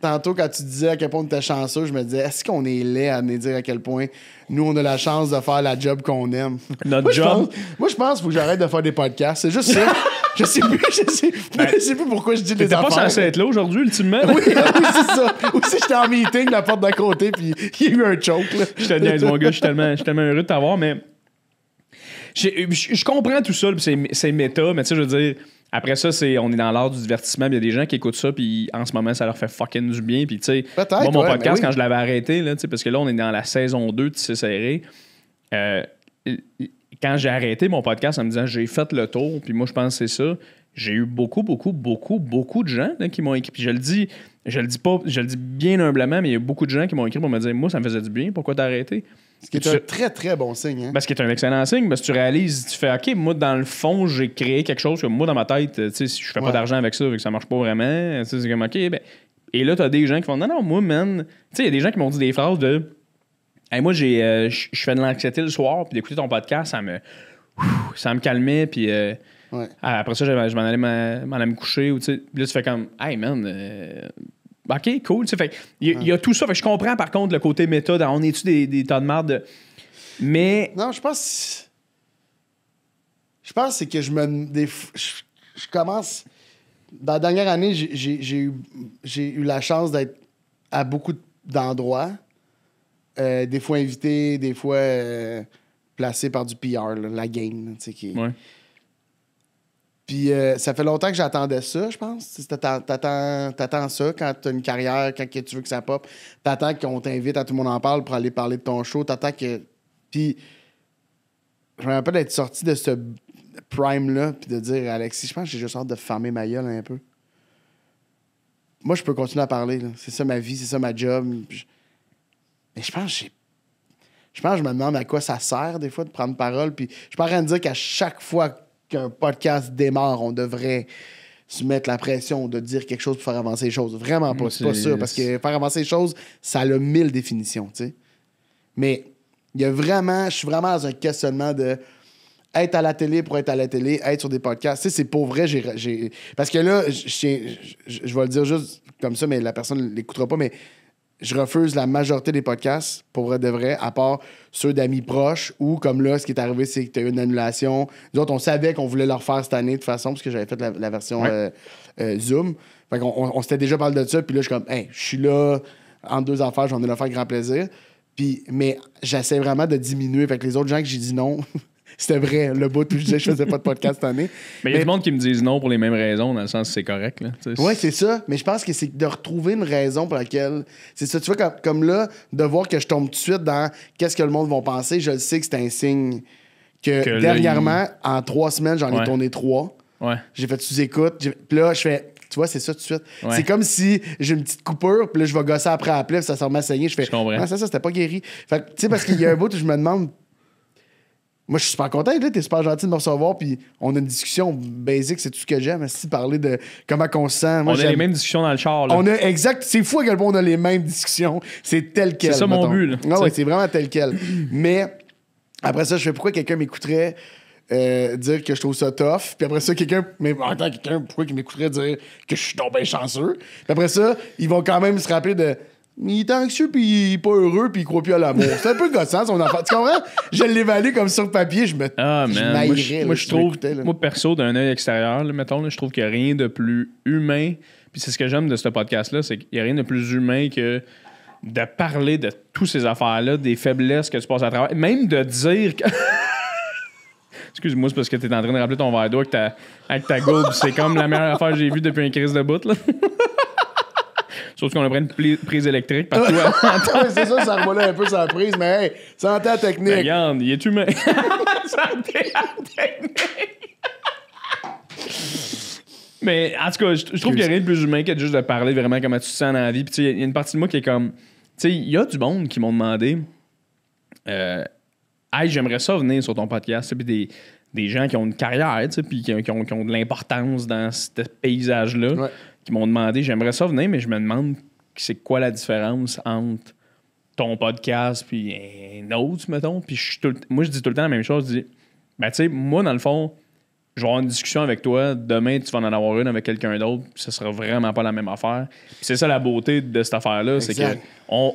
tantôt, quand tu disais à quel point on était chanceux, je me disais, est-ce qu'on est laid à me dire à quel point nous, on a la chance de faire la job qu'on aime? Notre job? moi, je pense qu'il faut que j'arrête de faire des podcasts. C'est juste ça. *laughs* je sais plus, je sais, ben, sais plus pourquoi je dis des affaires. T'étais pas censé être là aujourd'hui, ultimement. oui, *laughs* oui c'est ça. Aussi, j'étais en meeting de la porte d'un côté, puis il y a eu un choke. Je te niaise, mon gars, je suis tellement, je suis tellement heureux de t'avoir, mais je comprends tout ça, c'est méta, mais tu sais, je veux dire, après ça, c'est on est dans l'art du divertissement. Il y a des gens qui écoutent ça, puis en ce moment, ça leur fait fucking du bien. Puis, moi, mon ben podcast, quand je l'avais arrêté, là, parce que là, on est dans la saison 2 de C'est serré. Euh, quand j'ai arrêté mon podcast en me disant j'ai fait le tour, puis moi, je pense c'est ça, j'ai eu beaucoup, beaucoup, beaucoup, beaucoup de gens qui m'ont écrit. je le dis, je le dis pas, je le dis bien humblement, mais il y a beaucoup de gens qui m'ont écrit pour me dire Moi, ça me faisait du bien, pourquoi t'as arrêté? Ce qui est un très, très bon signe. Hein? que ben, ce qui est un excellent signe, parce que tu réalises, tu fais OK, moi, dans le fond, j'ai créé quelque chose moi, dans ma tête, euh, si je fais pas d'argent avec ça, vu que ça marche pas vraiment, euh, c'est comme OK, ben, Et là, tu as des gens qui font Non, non, moi, man. Tu sais, il y a des gens qui m'ont dit des phrases de hey, Moi, j'ai, euh, je fais de l'anxiété le soir, puis d'écouter ton podcast, ça me, ça me calmait, puis. Après ça, je m'en allais, m'en me coucher. Ou, là, tu fais comme, hey man, OK, cool. Fait, il, y a tout ça. Fait, je comprends par contre le côté méthode. On est-tu des, des, tas de merde Mais. Non, je pense. Je pense c'est que je me. Je, commence. Dans la dernière année, j'ai eu, eu la chance d'être à beaucoup d'endroits. Euh, des fois invité, des fois euh, placé par du PR, la game. Qui... Ouais. Puis euh, ça fait longtemps que j'attendais ça, je pense. T'attends ça quand t'as une carrière, quand tu veux que ça pop. T'attends qu'on t'invite à tout le monde en parle pour aller parler de ton show. T'attends que. Puis je me rappelle d'être sorti de ce prime-là, puis de dire Alexis, je pense que j'ai juste hâte de fermer ma gueule un peu. Moi, je peux continuer à parler. C'est ça ma vie, c'est ça ma job. Mais je pense que j'ai je pense je me demande à quoi ça sert des fois de prendre parole. Puis je suis pas en train de dire qu'à chaque fois qu'un podcast démarre, on devrait se mettre la pression de dire quelque chose pour faire avancer les choses. Vraiment pas. C'est pas Parce que faire avancer les choses, ça a mille définitions, tu sais. Mais il y a vraiment, je suis vraiment dans un questionnement de être à la télé pour être à la télé, être sur des podcasts. Tu c'est pour vrai, j'ai. Parce que là, je vais le dire juste comme ça, mais la personne ne l'écoutera pas, mais je refuse la majorité des podcasts pour vrai de vrai, à part ceux d'amis proches ou comme là, ce qui est arrivé, c'est que tu as eu une annulation. Nous on savait qu'on voulait leur faire cette année de toute façon, parce que j'avais fait la, version euh, euh, Zoom. on, s'était déjà parlé de ça, puis là, je suis comme, hey, je suis là, en deux affaires, j'en ai le faire grand plaisir. Puis, mais j'essaie vraiment de diminuer. avec les autres gens que j'ai dit non, *laughs* C'était vrai, le bout où je disais je faisais pas de podcast cette année. Mais il y a du monde qui me disent non pour les mêmes raisons, dans le sens que c'est correct. Là, ouais, c'est ça. Mais je pense que c'est de retrouver une raison pour laquelle. C'est ça, tu vois, comme, là, de voir que je tombe tout de suite dans qu'est-ce que le monde va penser, je le sais que c'est un signe que, dernièrement, en trois semaines, j'en ai tourné trois. Ouais. J'ai fait sous-écoute. Puis là, je fais tu vois, c'est ça tout de suite. C'est comme si j'ai une petite coupure, puis là, je vais gosser après la plaie, puis ça sort ma Je fais, ah, ça, ça, c'était pas guéri. tu sais, parce qu'il y a un bout où je me demande moi, je suis super content. Là, t'es super gentil de me recevoir. Puis on a une discussion basique, c'est tout ce que j'aime. Si parler de comment on se sent. on a les mêmes discussions dans le char. On a, exact. C'est fou à quel point on a les mêmes discussions. C'est tel quel. C'est ça mon but. Ah c'est vraiment tel quel. Mais après ça, je fais pourquoi quelqu'un m'écouterait. Euh, dire que je trouve ça tough. Puis après ça, quelqu'un. Mais en quelqu'un, pourquoi qu'il m'écouterait dire que je suis tombé chanceux? Puis après ça, ils vont quand même se rappeler de il est anxieux, puis il est pas heureux, puis il croit plus à l'amour. C'est un peu gossant, son enfant. tu comprends? Je l'évalue comme sur papier, je me. Ah, Moi, je, trouve. Moi, perso, d'un œil extérieur, mettons, je trouve qu'il y a rien de plus humain. Puis c'est ce que j'aime de ce podcast-là, c'est qu'il n'y a rien de plus humain que de parler de toutes ces affaires-là, des faiblesses que tu passes à travers, même de dire. Que... *laughs* Excuse-moi, c'est parce que tu es en train de rappeler ton verre d'eau avec ta, avec c'est comme la meilleure affaire que j'ai vue depuis un crise de bout, là. *laughs* Sauf qu'on a pris une prise électrique partout. *laughs* c'est ça, ça revolait un peu sa prise, mais hey, santé technique. Ben, regarde, il est humain. *laughs* santé à technique. mais en tout cas, je, trouve qu'il n'y a rien de plus humain que juste de parler vraiment comment tu te sens dans la vie. Puis il y, a une partie de moi qui est comme. Tu sais, il y a du monde qui m'ont demandé. Euh, hey, j'aimerais ça venir sur ton podcast. Puis des, des gens qui ont une carrière, tu sais, puis qui, ont, qui ont de l'importance dans ce paysage-là. Ouais qui m'ont demandé j'aimerais ça venir, mais je me demande c'est quoi la différence entre ton podcast puis un autre, mettons. Puis moi, je dis tout le temps la même chose. Je dis, ben, tu sais, moi, dans le fond, je vais avoir une discussion avec toi. Demain, tu vas en avoir une avec quelqu'un d'autre. Ce sera vraiment pas la même affaire. C'est ça la beauté de cette affaire-là. C'est qu'on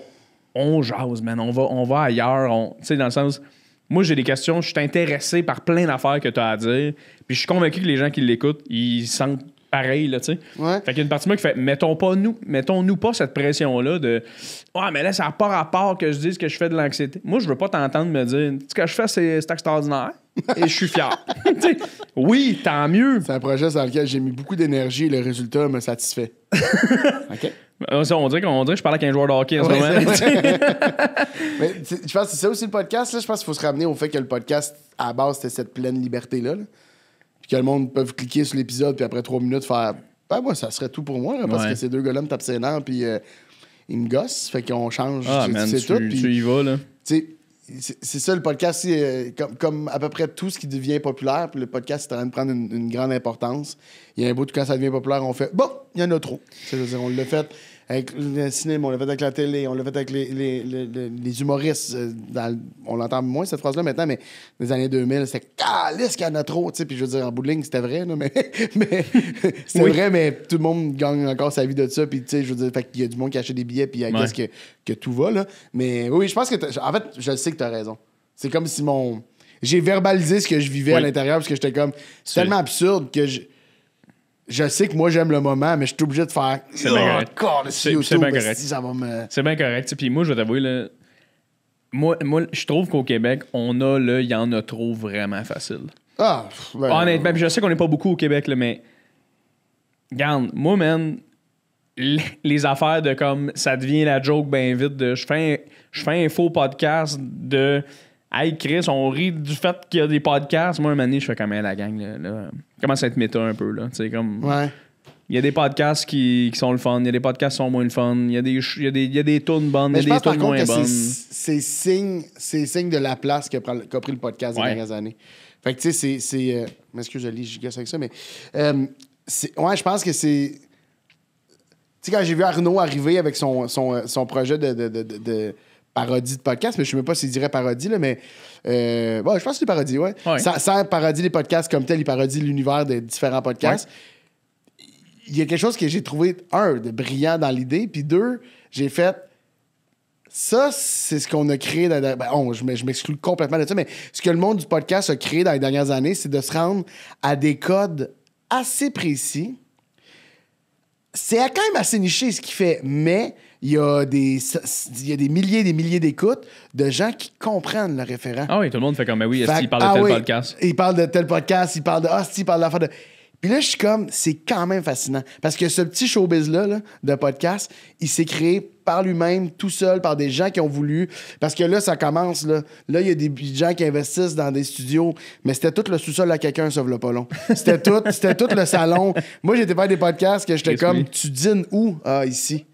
on, jase, man. On va, on va ailleurs. Tu sais, dans le sens. Moi, j'ai des questions. Je suis intéressé par plein d'affaires que tu as à dire. Puis je suis convaincu que les gens qui l'écoutent, ils sentent pareil, là, tu sais. Fait qu'il y a une partie de moi qui fait, mettons pas nous, mettons-nous pas cette pression-là de, ah, mais là, ça n'a pas rapport que je dise que je fais de l'anxiété. Moi, je veux pas t'entendre me dire, ce que je fais, c'est extraordinaire. Et je suis fier. *laughs* oui, tant mieux. C'est un projet sur lequel j'ai mis beaucoup d'énergie et le résultat me satisfait. *laughs* OK. Euh, on dirait qu'on dirait que je parlais un joueur de hockey en ce moment. *laughs* Mais je pense que c'est ça aussi le podcast. Là. Je pense qu'il faut se ramener au fait que le podcast, à base, c'était cette pleine liberté-là. là que le monde peut cliquer sur l'épisode, puis après trois minutes, faire Ben, moi, ça serait tout pour moi, parce que ces deux gars-là me tapent puis euh, ils me gossent. Fait qu'on change. Ah, c'est tout. Puis, tu y vas, là. C'est ça, le podcast, c'est euh, comme, à peu près tout ce qui devient populaire. Puis le podcast, c'est en train de prendre une, grande importance. Il y a un bout de quand ça devient populaire, on fait Bon, il y en a trop. », dire, on l'a fait avec le cinéma, on l'a fait avec la télé, on l'a fait avec les, les, humoristes. Euh, on l'entend moins cette phrase-là maintenant, mais les années 2000, c'était est-ce qu'il y en a trop. Puis je veux dire, en bout de ligne, c'était vrai, non mais, *laughs* c'est vrai, mais tout le monde gagne encore sa vie de ça. Puis je veux dire, il y a du monde qui achète des billets, puis il y a que, que tout va. Là. Mais oui, je pense que. En fait, je sais que tu as raison. C'est comme si mon. J'ai verbalisé ce que je vivais à l'intérieur parce que j'étais comme. C'est tellement absurde que je je sais que moi j'aime le moment, mais je suis obligé de faire. C'est bien ah, correct. C'est bien correct. C'est bien correct. Puis moi, je vais t'avouer, moi, je trouve qu'au Québec, on a le il y en a trop vraiment facile. Ah, ben, Honnêtement, je sais qu'on n'est pas beaucoup au Québec, mais. Garde, moi, man, les affaires de comme ça devient la joke bien vite de je fais je fais un faux podcast de Hey Chris, on rit du fait qu'il y a des podcasts. Moi, un je fais quand même la gang. Là, là. Commence à être méta un peu. Là. comme... Ouais. Il y a des podcasts qui, sont le fun, il y a des podcasts qui sont moins le fun, il y a des, il y des, il y a des tunes bonnes, des tunes moins bonnes. C'est signe, de la place qu'a pris le podcast les dernières années. Fait que tu sais, c'est. Euh, je lis, gigas avec ça, mais. Euh, ouais, je pense que c'est. Tu sais, quand j'ai vu Arnaud arriver avec son, euh, projet de parodie de podcast, mais je ne sais même pas s'il dirait parodie, là, mais euh, je pense que c'est parodie, ouais. Ça, ça, parodie les podcasts comme tel, il parodie l'univers des différents podcasts. Il y a quelque chose que j'ai trouvé, un, de brillant dans l'idée, puis deux, j'ai fait. Ça, c'est ce qu'on a créé ben, je m'exclus complètement de ça, mais ce que le monde du podcast a créé dans les dernières années, c'est de se rendre à des codes assez précis. C'est quand même assez niché ce qui fait, mais il y a des, des milliers et des milliers d'écoutes de gens qui comprennent le référent. Ah oui, tout le monde fait comme, mais oui, est parle de ah tel podcast? Il parle de tel podcast, il parle de, ah, il parle de de. Puis là, je suis comme, c'est quand même fascinant. Parce que ce petit showbiz-là, de podcast, il s'est créé par lui-même, tout seul, par des gens qui ont voulu. Parce que là, ça commence. Là, là il y a des gens qui investissent dans des studios, mais c'était tout le sous-sol à quelqu'un, sauf le pas C'était tout, c'était tout le salon. Moi, j'étais pas des podcasts que j'étais comme, tu dînes où? Ah, ici.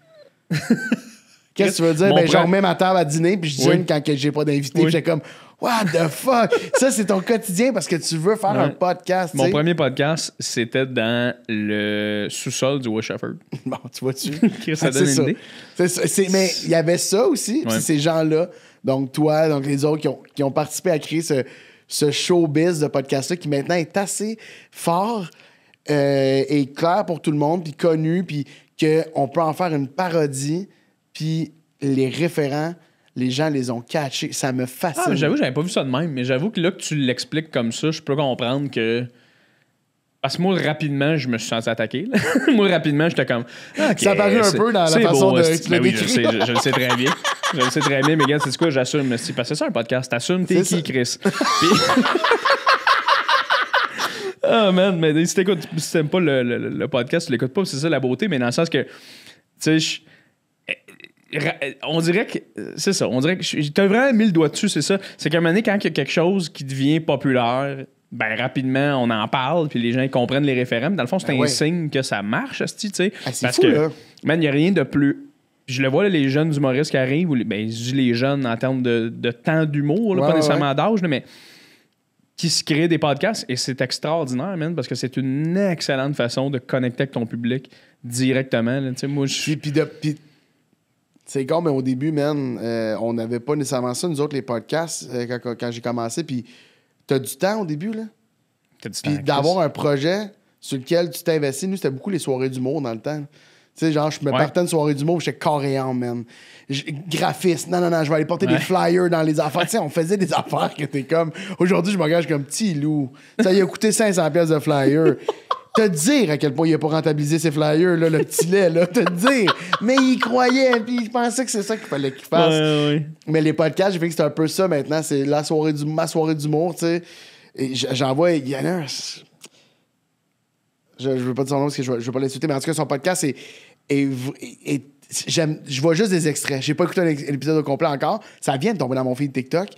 Qu'est-ce que tu veux dire? ben, genre, même ma table à dîner, puis je dîne quand quand j'ai pas d'invité, j'étais j'ai comme, what the fuck? *laughs* ça, c'est ton quotidien parce que tu veux faire un podcast. Mon premier podcast, c'était dans le sous-sol du Washaford. *laughs* Bon, tu vois-tu? *laughs* ça ah, donne une idée. mais il y avait ça aussi, ces gens-là, donc toi, donc les autres qui ont, participé à créer ce, ce showbiz de podcast-là qui maintenant est assez fort. Euh, et clair pour tout le monde, puis connu, puis qu'on peut en faire une parodie, puis les référents, les gens les ont catchés. Ça me ah, fascine. Ah, j'avoue, j'avais pas vu ça de même, mais j'avoue que là que tu l'expliques comme ça, je peux comprendre que. Parce que moi, rapidement, je me suis senti attaqué. *laughs* moi, rapidement, j'étais comme. Ah, okay, ça paru un peu dans la façon de. Tu ben oui, je, sais, je, le sais très bien. Je le sais très bien, mais gars, c'est quoi, j'assume. Parce que c'est ça un podcast. T'assumes, t'es qui, Chris? Puis... *laughs* Ah, man, mais si t'écoutes, si t'aimes pas le, podcast, tu l'écoutes pas, c'est ça la beauté, mais dans le sens que, tu sais, eh, eh, on dirait que c'est ça on dirait que t'as vraiment mis le doigt dessus c'est ça c'est qu'à un moment donné quand il y a quelque chose qui devient populaire ben rapidement on en parle puis les gens comprennent les référents dans le fond c'est ben un signe que ça marche tu sais ah, parce que man il y a rien de plus je le vois, les jeunes humoristes qui arrivent, ou ben, les jeunes en termes de, temps d'humour, pas nécessairement d'âge, mais qui se créent des podcasts et c'est extraordinaire, man, parce que c'est une excellente façon de connecter avec ton public directement. Là. Moi, puis de. C'est con, mais au début, man, euh, on n'avait pas nécessairement ça, nous autres, les podcasts, euh, quand, quand j'ai commencé. Puis, t'as du temps au début, là. Puis, d'avoir un projet sur lequel tu t'investis. Nous, c'était beaucoup les soirées d'humour dans le temps. Tu sais, genre, je me partais une soirée du mot, j'étais coréen, man. Graphiste, non, non, non, je vais aller porter des flyers dans les affaires. tu sais, on faisait des affaires que t'es comme. Aujourd'hui, je m'engage comme petit loup. Ça il a coûté 500$ pièces de flyers. te dire à quel point il a pas rentabilisé ses flyers, là, le petit lait, là, te dire. Mais il croyait, puis il pensait que c'est ça qu'il fallait qu'il fasse. Mais les podcasts, j'ai fait que c'était un peu ça maintenant. C'est la soirée du, ma soirée d'humour, tu sais. Et j'envoie il je, ne veux pas dire son nom parce que je, ne veux pas l'insulter, mais en tout cas, son podcast est. j'aime, je vois juste des extraits. J'ai pas écouté l'épisode au complet encore. Ça vient de tomber dans mon feed TikTok.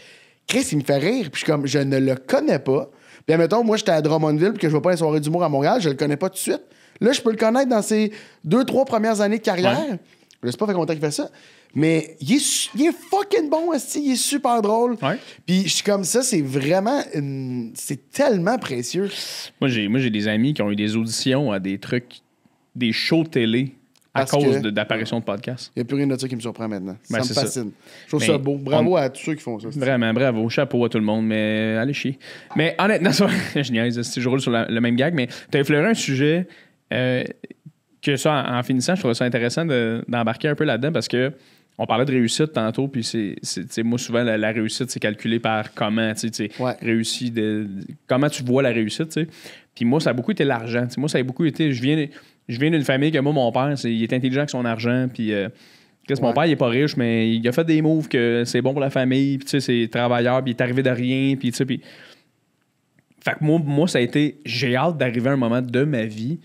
Chris, il me fait rire. Puis je comme, je ne le connais pas. Puis mettons moi, j'étais à Drummondville, puis que je vois pas les soirées d'humour à Montréal, je le connais pas tout de suite. Là, je peux le connaître dans ses deux, trois premières années de carrière. je Je sais pas fait longtemps qu'il fait ça. Mais il est, est fucking bon, aussi, il est super drôle. Ouais. Puis je suis comme ça, c'est vraiment. C'est tellement précieux. Moi, j'ai, moi, j'ai des amis qui ont eu des auditions à des trucs, des shows télé à cause d'apparition de, podcast podcasts. Il n'y a plus rien de ça qui me surprend maintenant. Ben, ça me fascine. Je trouve ça beau. Bravo à tous ceux qui font ça. Vraiment, bravo. Chapeau à tout le monde, mais allez chier. Mais honnêtement, *laughs* je génial. si je roule sur le même gag, mais tu as effleuré un sujet euh, que ça, en, finissant, je trouve ça intéressant d'embarquer un peu là-dedans parce que on parlait de réussite tantôt, puis c'est, moi, souvent, la, réussite, c'est calculé par comment, tu sais, réussi de, comment tu vois la réussite, tu Puis moi, ça a beaucoup été l'argent. Moi, ça a beaucoup été, je viens, je viens d'une famille que moi, mon père, il est intelligent avec son argent, puis euh, mon père, il est pas riche, mais il a fait des moves que c'est bon pour la famille, puis tu c'est travailleur, puis il est arrivé de rien, puis tu sais, Fait que moi, moi, ça a été, j'ai hâte d'arriver à un moment de ma vie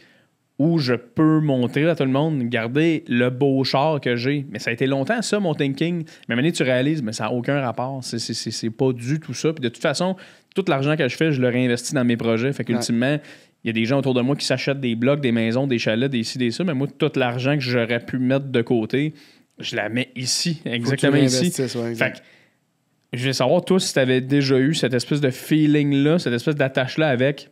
où je peux montrer à tout le monde, garder le beau char que j'ai. Mais ça a été longtemps, ça, mon thinking. Mais maintenant, tu réalises, mais ça n'a aucun rapport. C'est pas du tout ça. Puis de toute façon, tout l'argent que je fais, je le réinvestis dans mes projets. Fait qu'ultimement, il y a des gens autour de moi qui s'achètent des blocs, des maisons, des chalets, des ci, des ça. Mais moi, tout l'argent que j'aurais pu mettre de côté, je la mets ici, exactement ici. Fait que, je vais savoir, toi, si tu avais déjà eu cette espèce de feeling-là, cette espèce d'attache-là avec.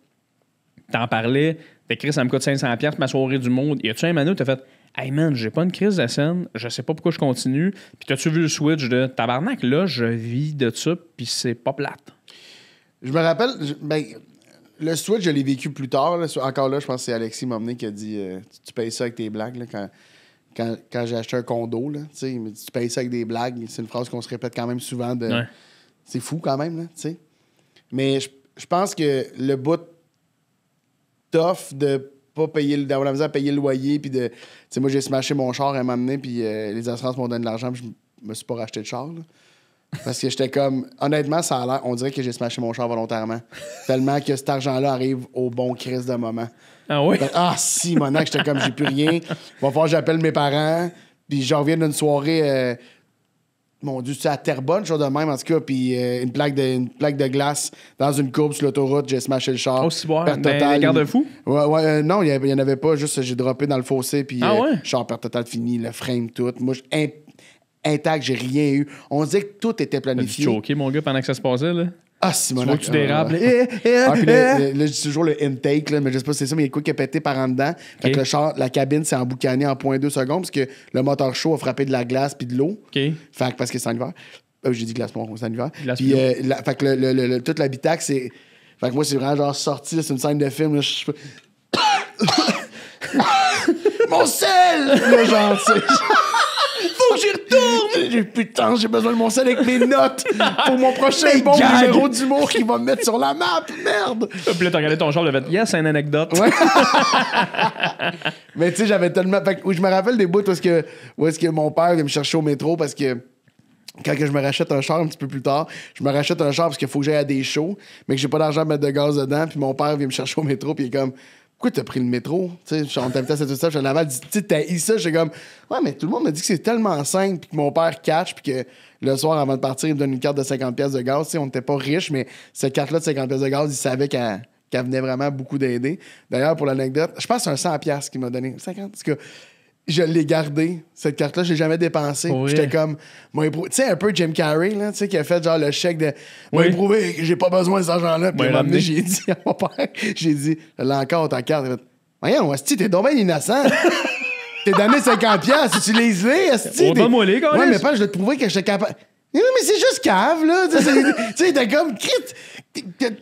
T'en parlais, Chris, ça me coûte 500$ ma soirée du monde. Y a-tu un manu, t'as fait Hey man, j'ai pas une crise de scène, je sais pas pourquoi je continue. Puis t'as-tu vu le switch de tabarnak, là, je vis de ça, puis c'est pas plate. Je me rappelle, ben, le switch, je l'ai vécu plus tard. encore là, je pense que c'est Alexis Momné qui a dit euh, tu, payes ça avec tes blagues quand, j'ai acheté un condo. Là, tu payes ça avec des blagues. C'est une phrase qu'on se répète quand même souvent. De... C'est fou quand même. Là, sais Mais je, je pense que le bout tough de pas payer d'avoir la misère à payer le loyer puis de tu sais moi j'ai smashé mon char et m'amener puis euh, les assurances m'ont donné de l'argent puis je me suis pas racheté de char parce que j'étais comme honnêtement ça a l'air on dirait que j'ai smashé mon char volontairement tellement que cet argent là arrive au bon crise de moment ah oui ben, ah si mon j'étais comme j'ai plus rien va falloir j'appelle mes parents puis j'en reviens d'une soirée euh, mon Dieu, c'est à Terrebonne, genre de même, en tout cas, puis euh, une, plaque de, une plaque de glace dans une courbe sur l'autoroute, j'ai smashé le char. Aussi bon, perte totale. garde-fou? Ouais, ouais, euh, non, il n'y en avait pas, juste j'ai droppé dans le fossé, puis le ah euh, char perte total fini, le frame, tout. Moi, intact, j'ai rien eu. On disait que tout était planifié. T'as choqué, mon gars, pendant que ça se passait, là? Ah, Simon. Tu dérables. là, j'ai toujours le intake, mais je sais pas si c'est ça, mais il y a quoi qui a pété par en dedans. Fait que le char, la cabine s'est emboucanée en 0.2 secondes parce que le moteur chaud a frappé de la glace puis de l'eau. Fait que parce que c'est en hiver. Ah j'ai dit glace, bon, c'est en hiver. Puis, euh, fait que le, le, tout l'habitacle, c'est. Fait que moi, c'est vraiment genre sorti, c'est une scène de film. Là, je... *coughs* *coughs* *coughs* Mon sel! les faut oh, que j'y retourne! *laughs* Putain, j'ai besoin de mon sel avec mes notes pour mon prochain bon numéro d'humour qui va me mettre sur la map. Merde! Puis là, t'as regardé ton genre, de vêtement yes, c'est une anecdote. *laughs* Mais tu sais, j'avais tellement. je me rappelle des bouts où est-ce que, mon père vient me chercher au métro parce que quand que je me rachète un char un petit peu plus tard, je me rachète un char parce qu'il faut que j'aille à des shows, mais que j'ai pas d'argent à mettre de gaz dedans, puis mon père vient me chercher au métro, puis il est comme pourquoi t'as pris le métro? Tu sais, on t'invitait à cette ça, je dit tu sais, t'as ça, j'ai comme, ouais, mais tout le monde m'a dit que c'est tellement simple, puis que mon père catch, puis que le soir, avant de partir, il me donne une carte de 50 pièces de gaz. Tu on n'était pas riche, mais cette carte-là de 50 pièces de gaz, il savait qu'elle venait vraiment beaucoup d'aider. D'ailleurs, pour l'anecdote, je pense que c'est un 100 pièces qu'il m'a donné. 50, en tout je l'ai gardé, cette carte-là, je l'ai jamais dépensée. J'étais comme, tu sais, un peu Jim Carrey, là, tu sais, qui a fait genre le chèque de, moi, oui. prouvé que j'ai pas besoin de cet argent-là. Puis m'a amené, j'ai dit à mon père, j'ai dit, là encore, ta carte. Il m'a fait, voyons, Asti, t'es donc innocent. *laughs* t'es donné 50 piastres, utilise-les, Asti. On va moi, quand même. Ouais, mais pas, je vais te prouver que j'étais capable. Non, mais c'est juste cave, là. Tu sais, t'es comme, quitte.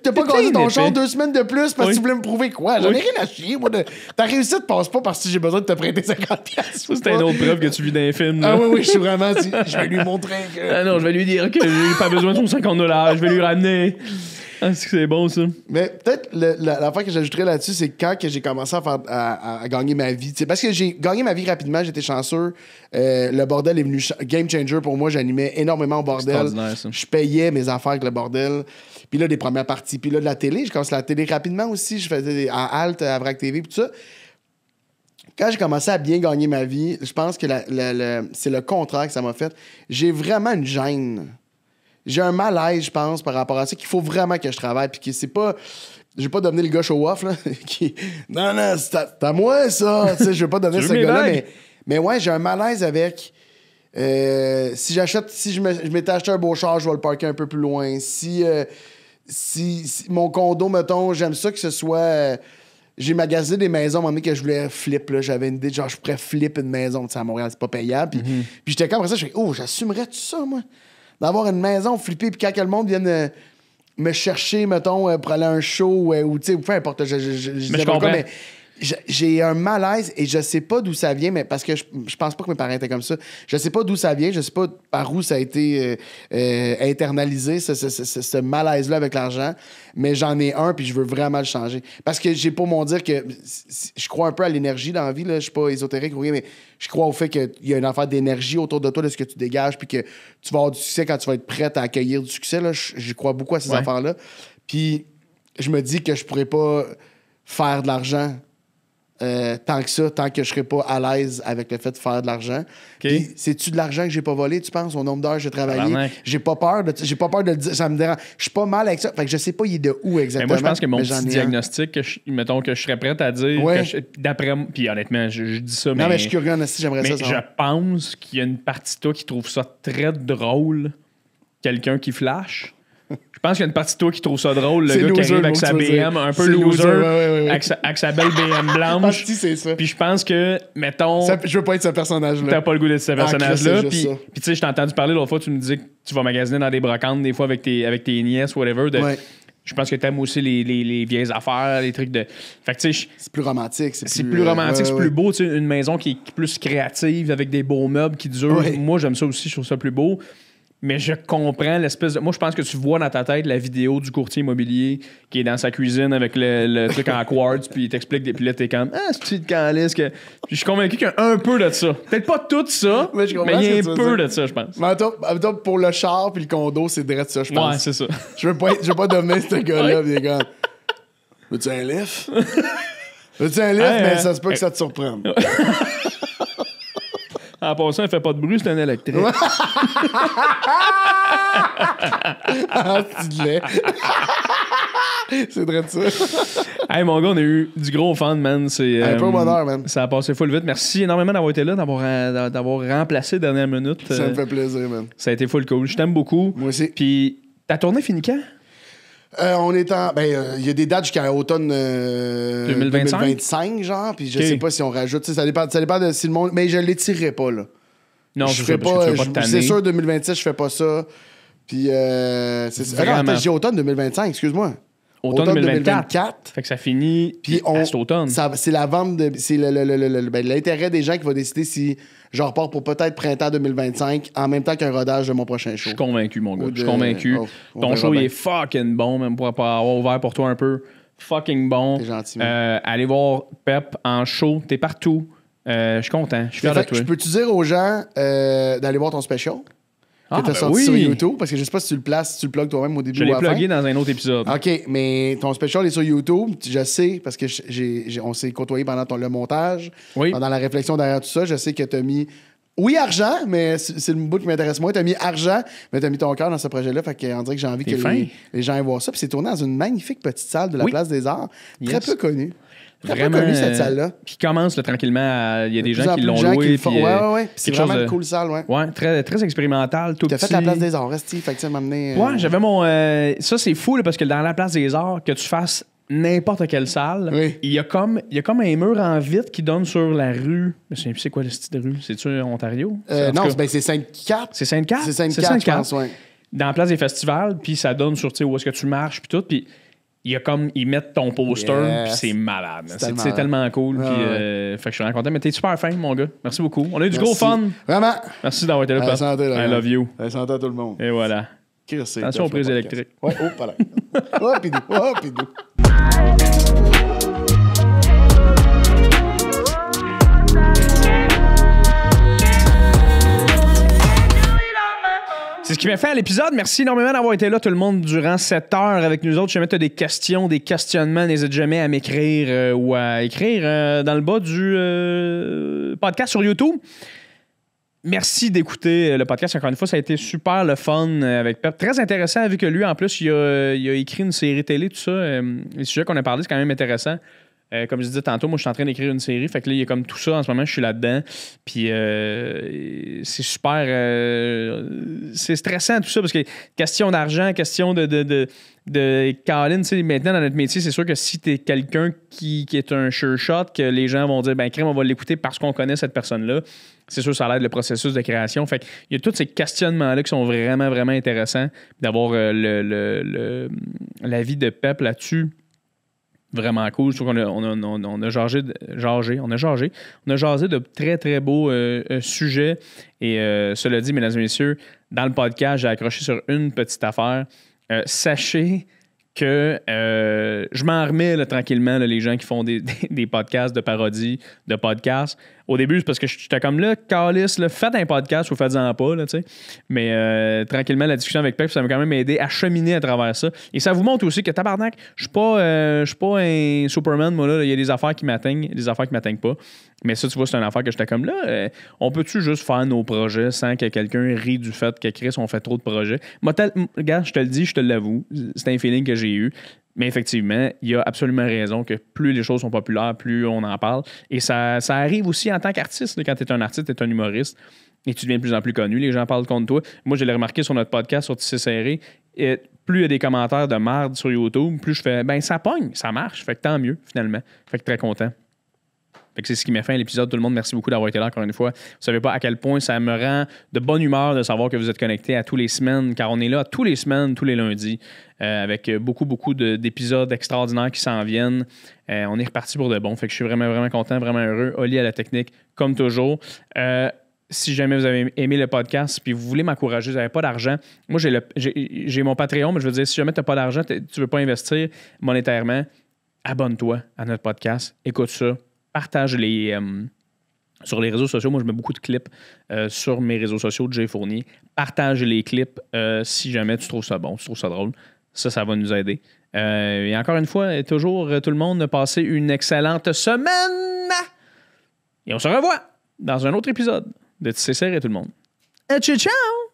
T'as pas gagné ton char deux semaines de plus parce que tu voulais me prouver quoi? J'en ai rien à chier. Moi, Ta réussite passe pas parce que j'ai besoin de te prêter 50 C'était une autre preuve que tu vis dans un film. Ah oui, oui, je suis vraiment. Je vais lui montrer que. Ah non, je vais lui dire que j'ai pas besoin de ton 50 Je vais lui ramener. Ah, Est-ce que c'est bon, ça. Mais peut-être l'affaire que j'ajouterais là-dessus, c'est quand que j'ai commencé à, gagner ma vie. parce que j'ai gagné ma vie rapidement, j'étais chanceux. Euh, le bordel est venu game changer pour moi. J'animais énormément au bordel. Je payais mes affaires avec le bordel. Puis là, des premières parties. Puis là, de la télé. je commence la télé rapidement aussi. Je faisais des, à Alt, à Vrac TV, tout ça. Quand j'ai commencé à bien gagner ma vie, je pense que c'est le contraire que ça m'a fait. J'ai vraiment une gêne. J'ai un malaise, je pense, par rapport à ça, qu'il faut vraiment que je travaille. Puis que c'est pas je vais pas donner le gars show off là, *laughs* non non c'est à, moi ça tu sais je vais pas donner ce gars là mais, mais ouais j'ai un malaise avec euh, si j'achète si je m'étais acheté un beau char je vais le parker un peu plus loin si euh, si, mon condo, mettons, j'aime ça que ce soit. Euh, j'ai magasiné des maisons à un moment donné que je voulais flip. J'avais une idée genre, je pourrais flip une maison à Montréal, c'est pas payable. Puis, j'étais mhm. quand puis j'étais comme ça, je fais, oh, j'assumerais tout ça, moi. D'avoir une maison flippée, puis quand que le monde vienne euh, me chercher, mettons, euh, pour aller à un show ou, tu sais, peu importe. Je, comprends. mais j'ai un malaise et je sais pas d'où ça vient, mais parce que je, je, pense pas que mes parents étaient comme ça. Je sais pas d'où ça vient, je sais pas par où ça a été euh, euh, internalisé, ce, malaise-là avec l'argent, mais j'en ai un puis je veux vraiment le changer. Parce que j'ai pas mon dire que je crois un peu à l'énergie dans la vie, là. je suis pas ésotérique ou rien, mais je crois au fait qu'il y a une affaire d'énergie autour de toi, de ce que tu dégages, puis que tu vas avoir du succès quand tu vas être prête à accueillir du succès. Là. Je, crois beaucoup à ces affaires-là. Puis je me dis que je pourrais pas faire de l'argent euh, tant que ça, tant que je serai pas à l'aise avec le fait de faire de l'argent. Puis C'est-tu de l'argent que j'ai pas volé, tu penses, au nombre d'heures que j'ai travaillé? J'ai pas peur de j'ai pas peur de le dire, ça me dérange. Je suis pas mal avec ça. Fait que je sais pas il est de où exactement. Mais moi je pense que mon diagnostic, mettons que je serais prêt à dire d'après puis honnêtement, je, dis ça mais Non mais je suis curieux aussi, j'aimerais ça. Je pense qu'il y a une partie de toi qui trouve ça très drôle quelqu'un qui flash. Je pense qu'il y a une partie de toi qui trouve ça drôle, le gars qui arrive avec sa BM, un peu loser, Avec, sa, belle BM *laughs* blanche. Puis je pense que, mettons. je veux pas être ce personnage-là. T'as pas le goût d'être ce ah, personnage-là. puis tu sais, je t'ai entendu parler l'autre fois, tu me disais que tu vas magasiner dans des brocantes des fois avec tes, avec tes nièces, whatever. Je pense que t'aimes aussi les, les, les, vieilles affaires, les trucs de. Fait que tu sais. C'est plus romantique. C'est plus, plus, romantique, c'est plus beau. Tu sais, une maison qui est plus créative avec des beaux meubles qui durent. Moi, j'aime ça aussi, je trouve ça plus beau mais je comprends l'espèce de. Moi, je pense que tu vois dans ta tête la vidéo du courtier immobilier qui est dans sa cuisine avec le, *laughs* truc en quartz, puis il t'explique des. Puis là, t'es comme. Ah, c'est de calice que. je suis convaincu qu'il y a un peu de ça. Peut-être pas tout ça, mais, il y a un peu de ça, je pense. Mais attends, pour le char puis le condo, c'est direct ça, je pense. Ouais, c'est ça. Je veux pas, je veux pas donner ce gars-là, bien quand... *laughs* Veux-tu un lift? Veux-tu un lift? mais euh, ça se peut que euh, ça te surprenne. *laughs* En passant, elle fait pas de bruit, c'est un électrique. ah, *laughs* c'est *laughs* C'est vrai de ça. hey, mon gars, on a eu du gros fan, man. C'est, un peu bonheur, man. Ça a passé full vite. Merci énormément d'avoir été là, d'avoir, euh, d'avoir remplacé dernière minute. Ça me euh, fait plaisir, man. Ça a été full cool. Je t'aime beaucoup. Moi aussi. Puis, ta tournée finit quand? Euh, on est en. Ben, euh, il y a des dates jusqu'à automne 2025? Euh, genre. Puis je sais pas si on rajoute. Ça dépend, ça dépend de si le monde. Mais je l'étirerai pas, là. Non, je ferai pas. c'est sûr, 2026, je fais pas ça. Puis c'est ça. j'ai ah automne 2025, excuse-moi. Automne, 2024. Fait que ça finit puis on, à automne. c'est la vente de. C'est ben, l'intérêt des gens qui vont décider si je repars pour peut-être printemps 2025 en même temps qu'un rodage de mon prochain show. Je suis convaincu, mon gars. Je suis convaincu. Oh, ton show, est fucking bon, même pour avoir ouvert pour toi un peu. Fucking bon. Gentil, euh, allez voir Pep en show. T'es partout. Euh, je suis content. Je suis fier de Je peux-tu dire aux gens euh, d'aller voir ton spécial. Ah, t'as ben sur YouTube? Parce que je sais pas si tu le places, si tu le plugues toi-même au début. Je l'ai plugué dans un autre épisode. OK, mais ton special est sur YouTube, je sais, parce que j'ai, on s'est côtoyé pendant le montage, pendant la réflexion derrière tout ça. Je sais que tu as mis oui, argent, mais c'est le bout qui m'intéresse moins. as mis argent, mais t'as mis ton cœur dans ce projet-là. Fait qu'on dirait que j'ai envie que les, gens aient voir ça. Puis c'est tourné dans une magnifique petite salle de la Place des Arts, très peu connue vraiment. connu cette euh, salle-là. Puis il commence tranquillement Il y a des gens qui l'ont loué. Qui euh, C'est vraiment une cool salle, ouais. Ouais, très, très expérimental, Tu as fait la place des arts, Resti, fait que tu m'amener. amené… Ouais, j'avais mon. Euh, ça, c'est fou, parce que dans la place des arts, que tu fasses n'importe quelle salle, il, y a comme, y a comme un mur en vitre qui donne sur la rue. Je sais plus c'est quoi le style de rue. C'est-tu Ontario? non, c'est Sainte-Cap. C'est Sainte-Cap? C'est Sainte-Cap, je Dans la place des festivals, puis ça donne sur, où est-ce que tu marches, puis tout. Puis il y a comme ils mettent ton poster puis c'est malade. C'est tellement, cool. puis, euh, fait que je suis vraiment content. Mais t'es super fin, mon gars. Merci beaucoup. On a eu du gros fun. Vraiment. Merci d'avoir été là. Santé, là I love you. À santé à tout le monde. Et voilà. Attention aux prises électriques. Ouais, oh, là. *laughs* oh, oh C'est ce qui m'a fait l'épisode. Merci énormément d'avoir été là, tout le monde, durant cette heure avec nous autres. Si jamais tu as des questions, des questionnements, n'hésite jamais à m'écrire euh, ou à écrire euh, dans le bas du euh, podcast sur YouTube. Merci d'écouter le podcast. Encore une fois, ça a été super le fun avec Pep. Très intéressant, vu que lui, en plus, il a écrit une série télé, tout ça. les sujets qu'on a parlé, c'est quand même intéressant. Euh, comme je disais tantôt, moi, je suis en train d'écrire une série. Fait que là, il y a comme tout ça en ce moment, je suis là-dedans. Puis euh, c'est super. Euh, c'est stressant tout ça parce que question d'argent, question de. de, de, de maintenant dans notre métier, c'est sûr que si tu es quelqu'un qui, est un sure shot, que les gens vont dire ben crème, on va l'écouter parce qu'on connaît cette personne-là. C'est sûr, ça aide le processus de création. Fait il y a tous ces questionnements-là qui sont vraiment, vraiment intéressants. D'avoir le, le, l'avis de peuple là-dessus vraiment cool. Je trouve qu'on a, on a, on a, on a on a de très, très beaux euh, euh, sujets. Et euh, cela dit, mesdames et messieurs, dans le podcast, j'ai accroché sur une petite affaire. sachez que je m'en remets tranquillement, les gens qui font *laughs* des, des podcasts de parodie, de podcasts au début, c'est parce que j'étais comme là, Carlis, faites un podcast ou faites-en pas, là, tu sais. Mais euh, tranquillement, la discussion avec Pep, ça m'a quand même aidé à cheminer à travers ça. Et ça vous montre aussi que tabarnak, je suis pas, euh, suis pas un Superman, moi, là. Il y a des affaires qui m'atteignent, des affaires qui m'atteignent pas. Mais ça, tu vois, c'est une affaire que j'étais comme là. Euh, on peut-tu juste faire nos projets sans que quelqu'un rit du fait que Chris, on fait trop de projets? Moi, regarde, je te le dis, je te l'avoue. C'est un feeling que j'ai eu. Mais effectivement, il y a absolument raison que plus les choses sont populaires, plus on en parle. Et ça, arrive aussi en tant qu'artiste. Quand tu es un artiste, tu es un humoriste et tu deviens de plus en plus connu, les gens parlent contre toi. Moi, je l'ai remarqué sur notre podcast sur Tissé Et plus il y a des commentaires de merde sur YouTube, plus je fais ben ça pogne, ça marche. Fait que tant mieux, finalement. Fait que très content c'est ce qui m'a fait à l'épisode. Tout le monde, merci beaucoup d'avoir été là encore une fois. Vous savez pas à quel point ça me rend de bonne humeur de savoir que vous êtes connectés à tous les semaines, car on est là tous les semaines, tous les lundis, euh, avec beaucoup, beaucoup d'épisodes extraordinaires qui s'en viennent. Euh, on est reparti pour de bon. Fait que je suis vraiment, vraiment content, vraiment heureux. Oli à la technique, comme toujours. Euh, si jamais vous avez aimé le podcast puis vous voulez m'encourager, vous n'avez pas d'argent, moi j'ai mon Patreon, mais je veux dire, si jamais tu n'as pas d'argent, tu ne veux pas investir monétairement, abonne-toi à notre podcast, écoute ça, partage les. Euh, sur les réseaux sociaux, moi je mets beaucoup de clips euh, sur mes réseaux sociaux de Jay fournis. Partage les clips euh, si jamais tu trouves ça bon, tu trouves ça drôle. Ça, ça va nous aider. et encore une fois, toujours tout le monde, passez une excellente semaine! Et on se revoit dans un autre épisode de TCCR et tout le monde. Et ciao!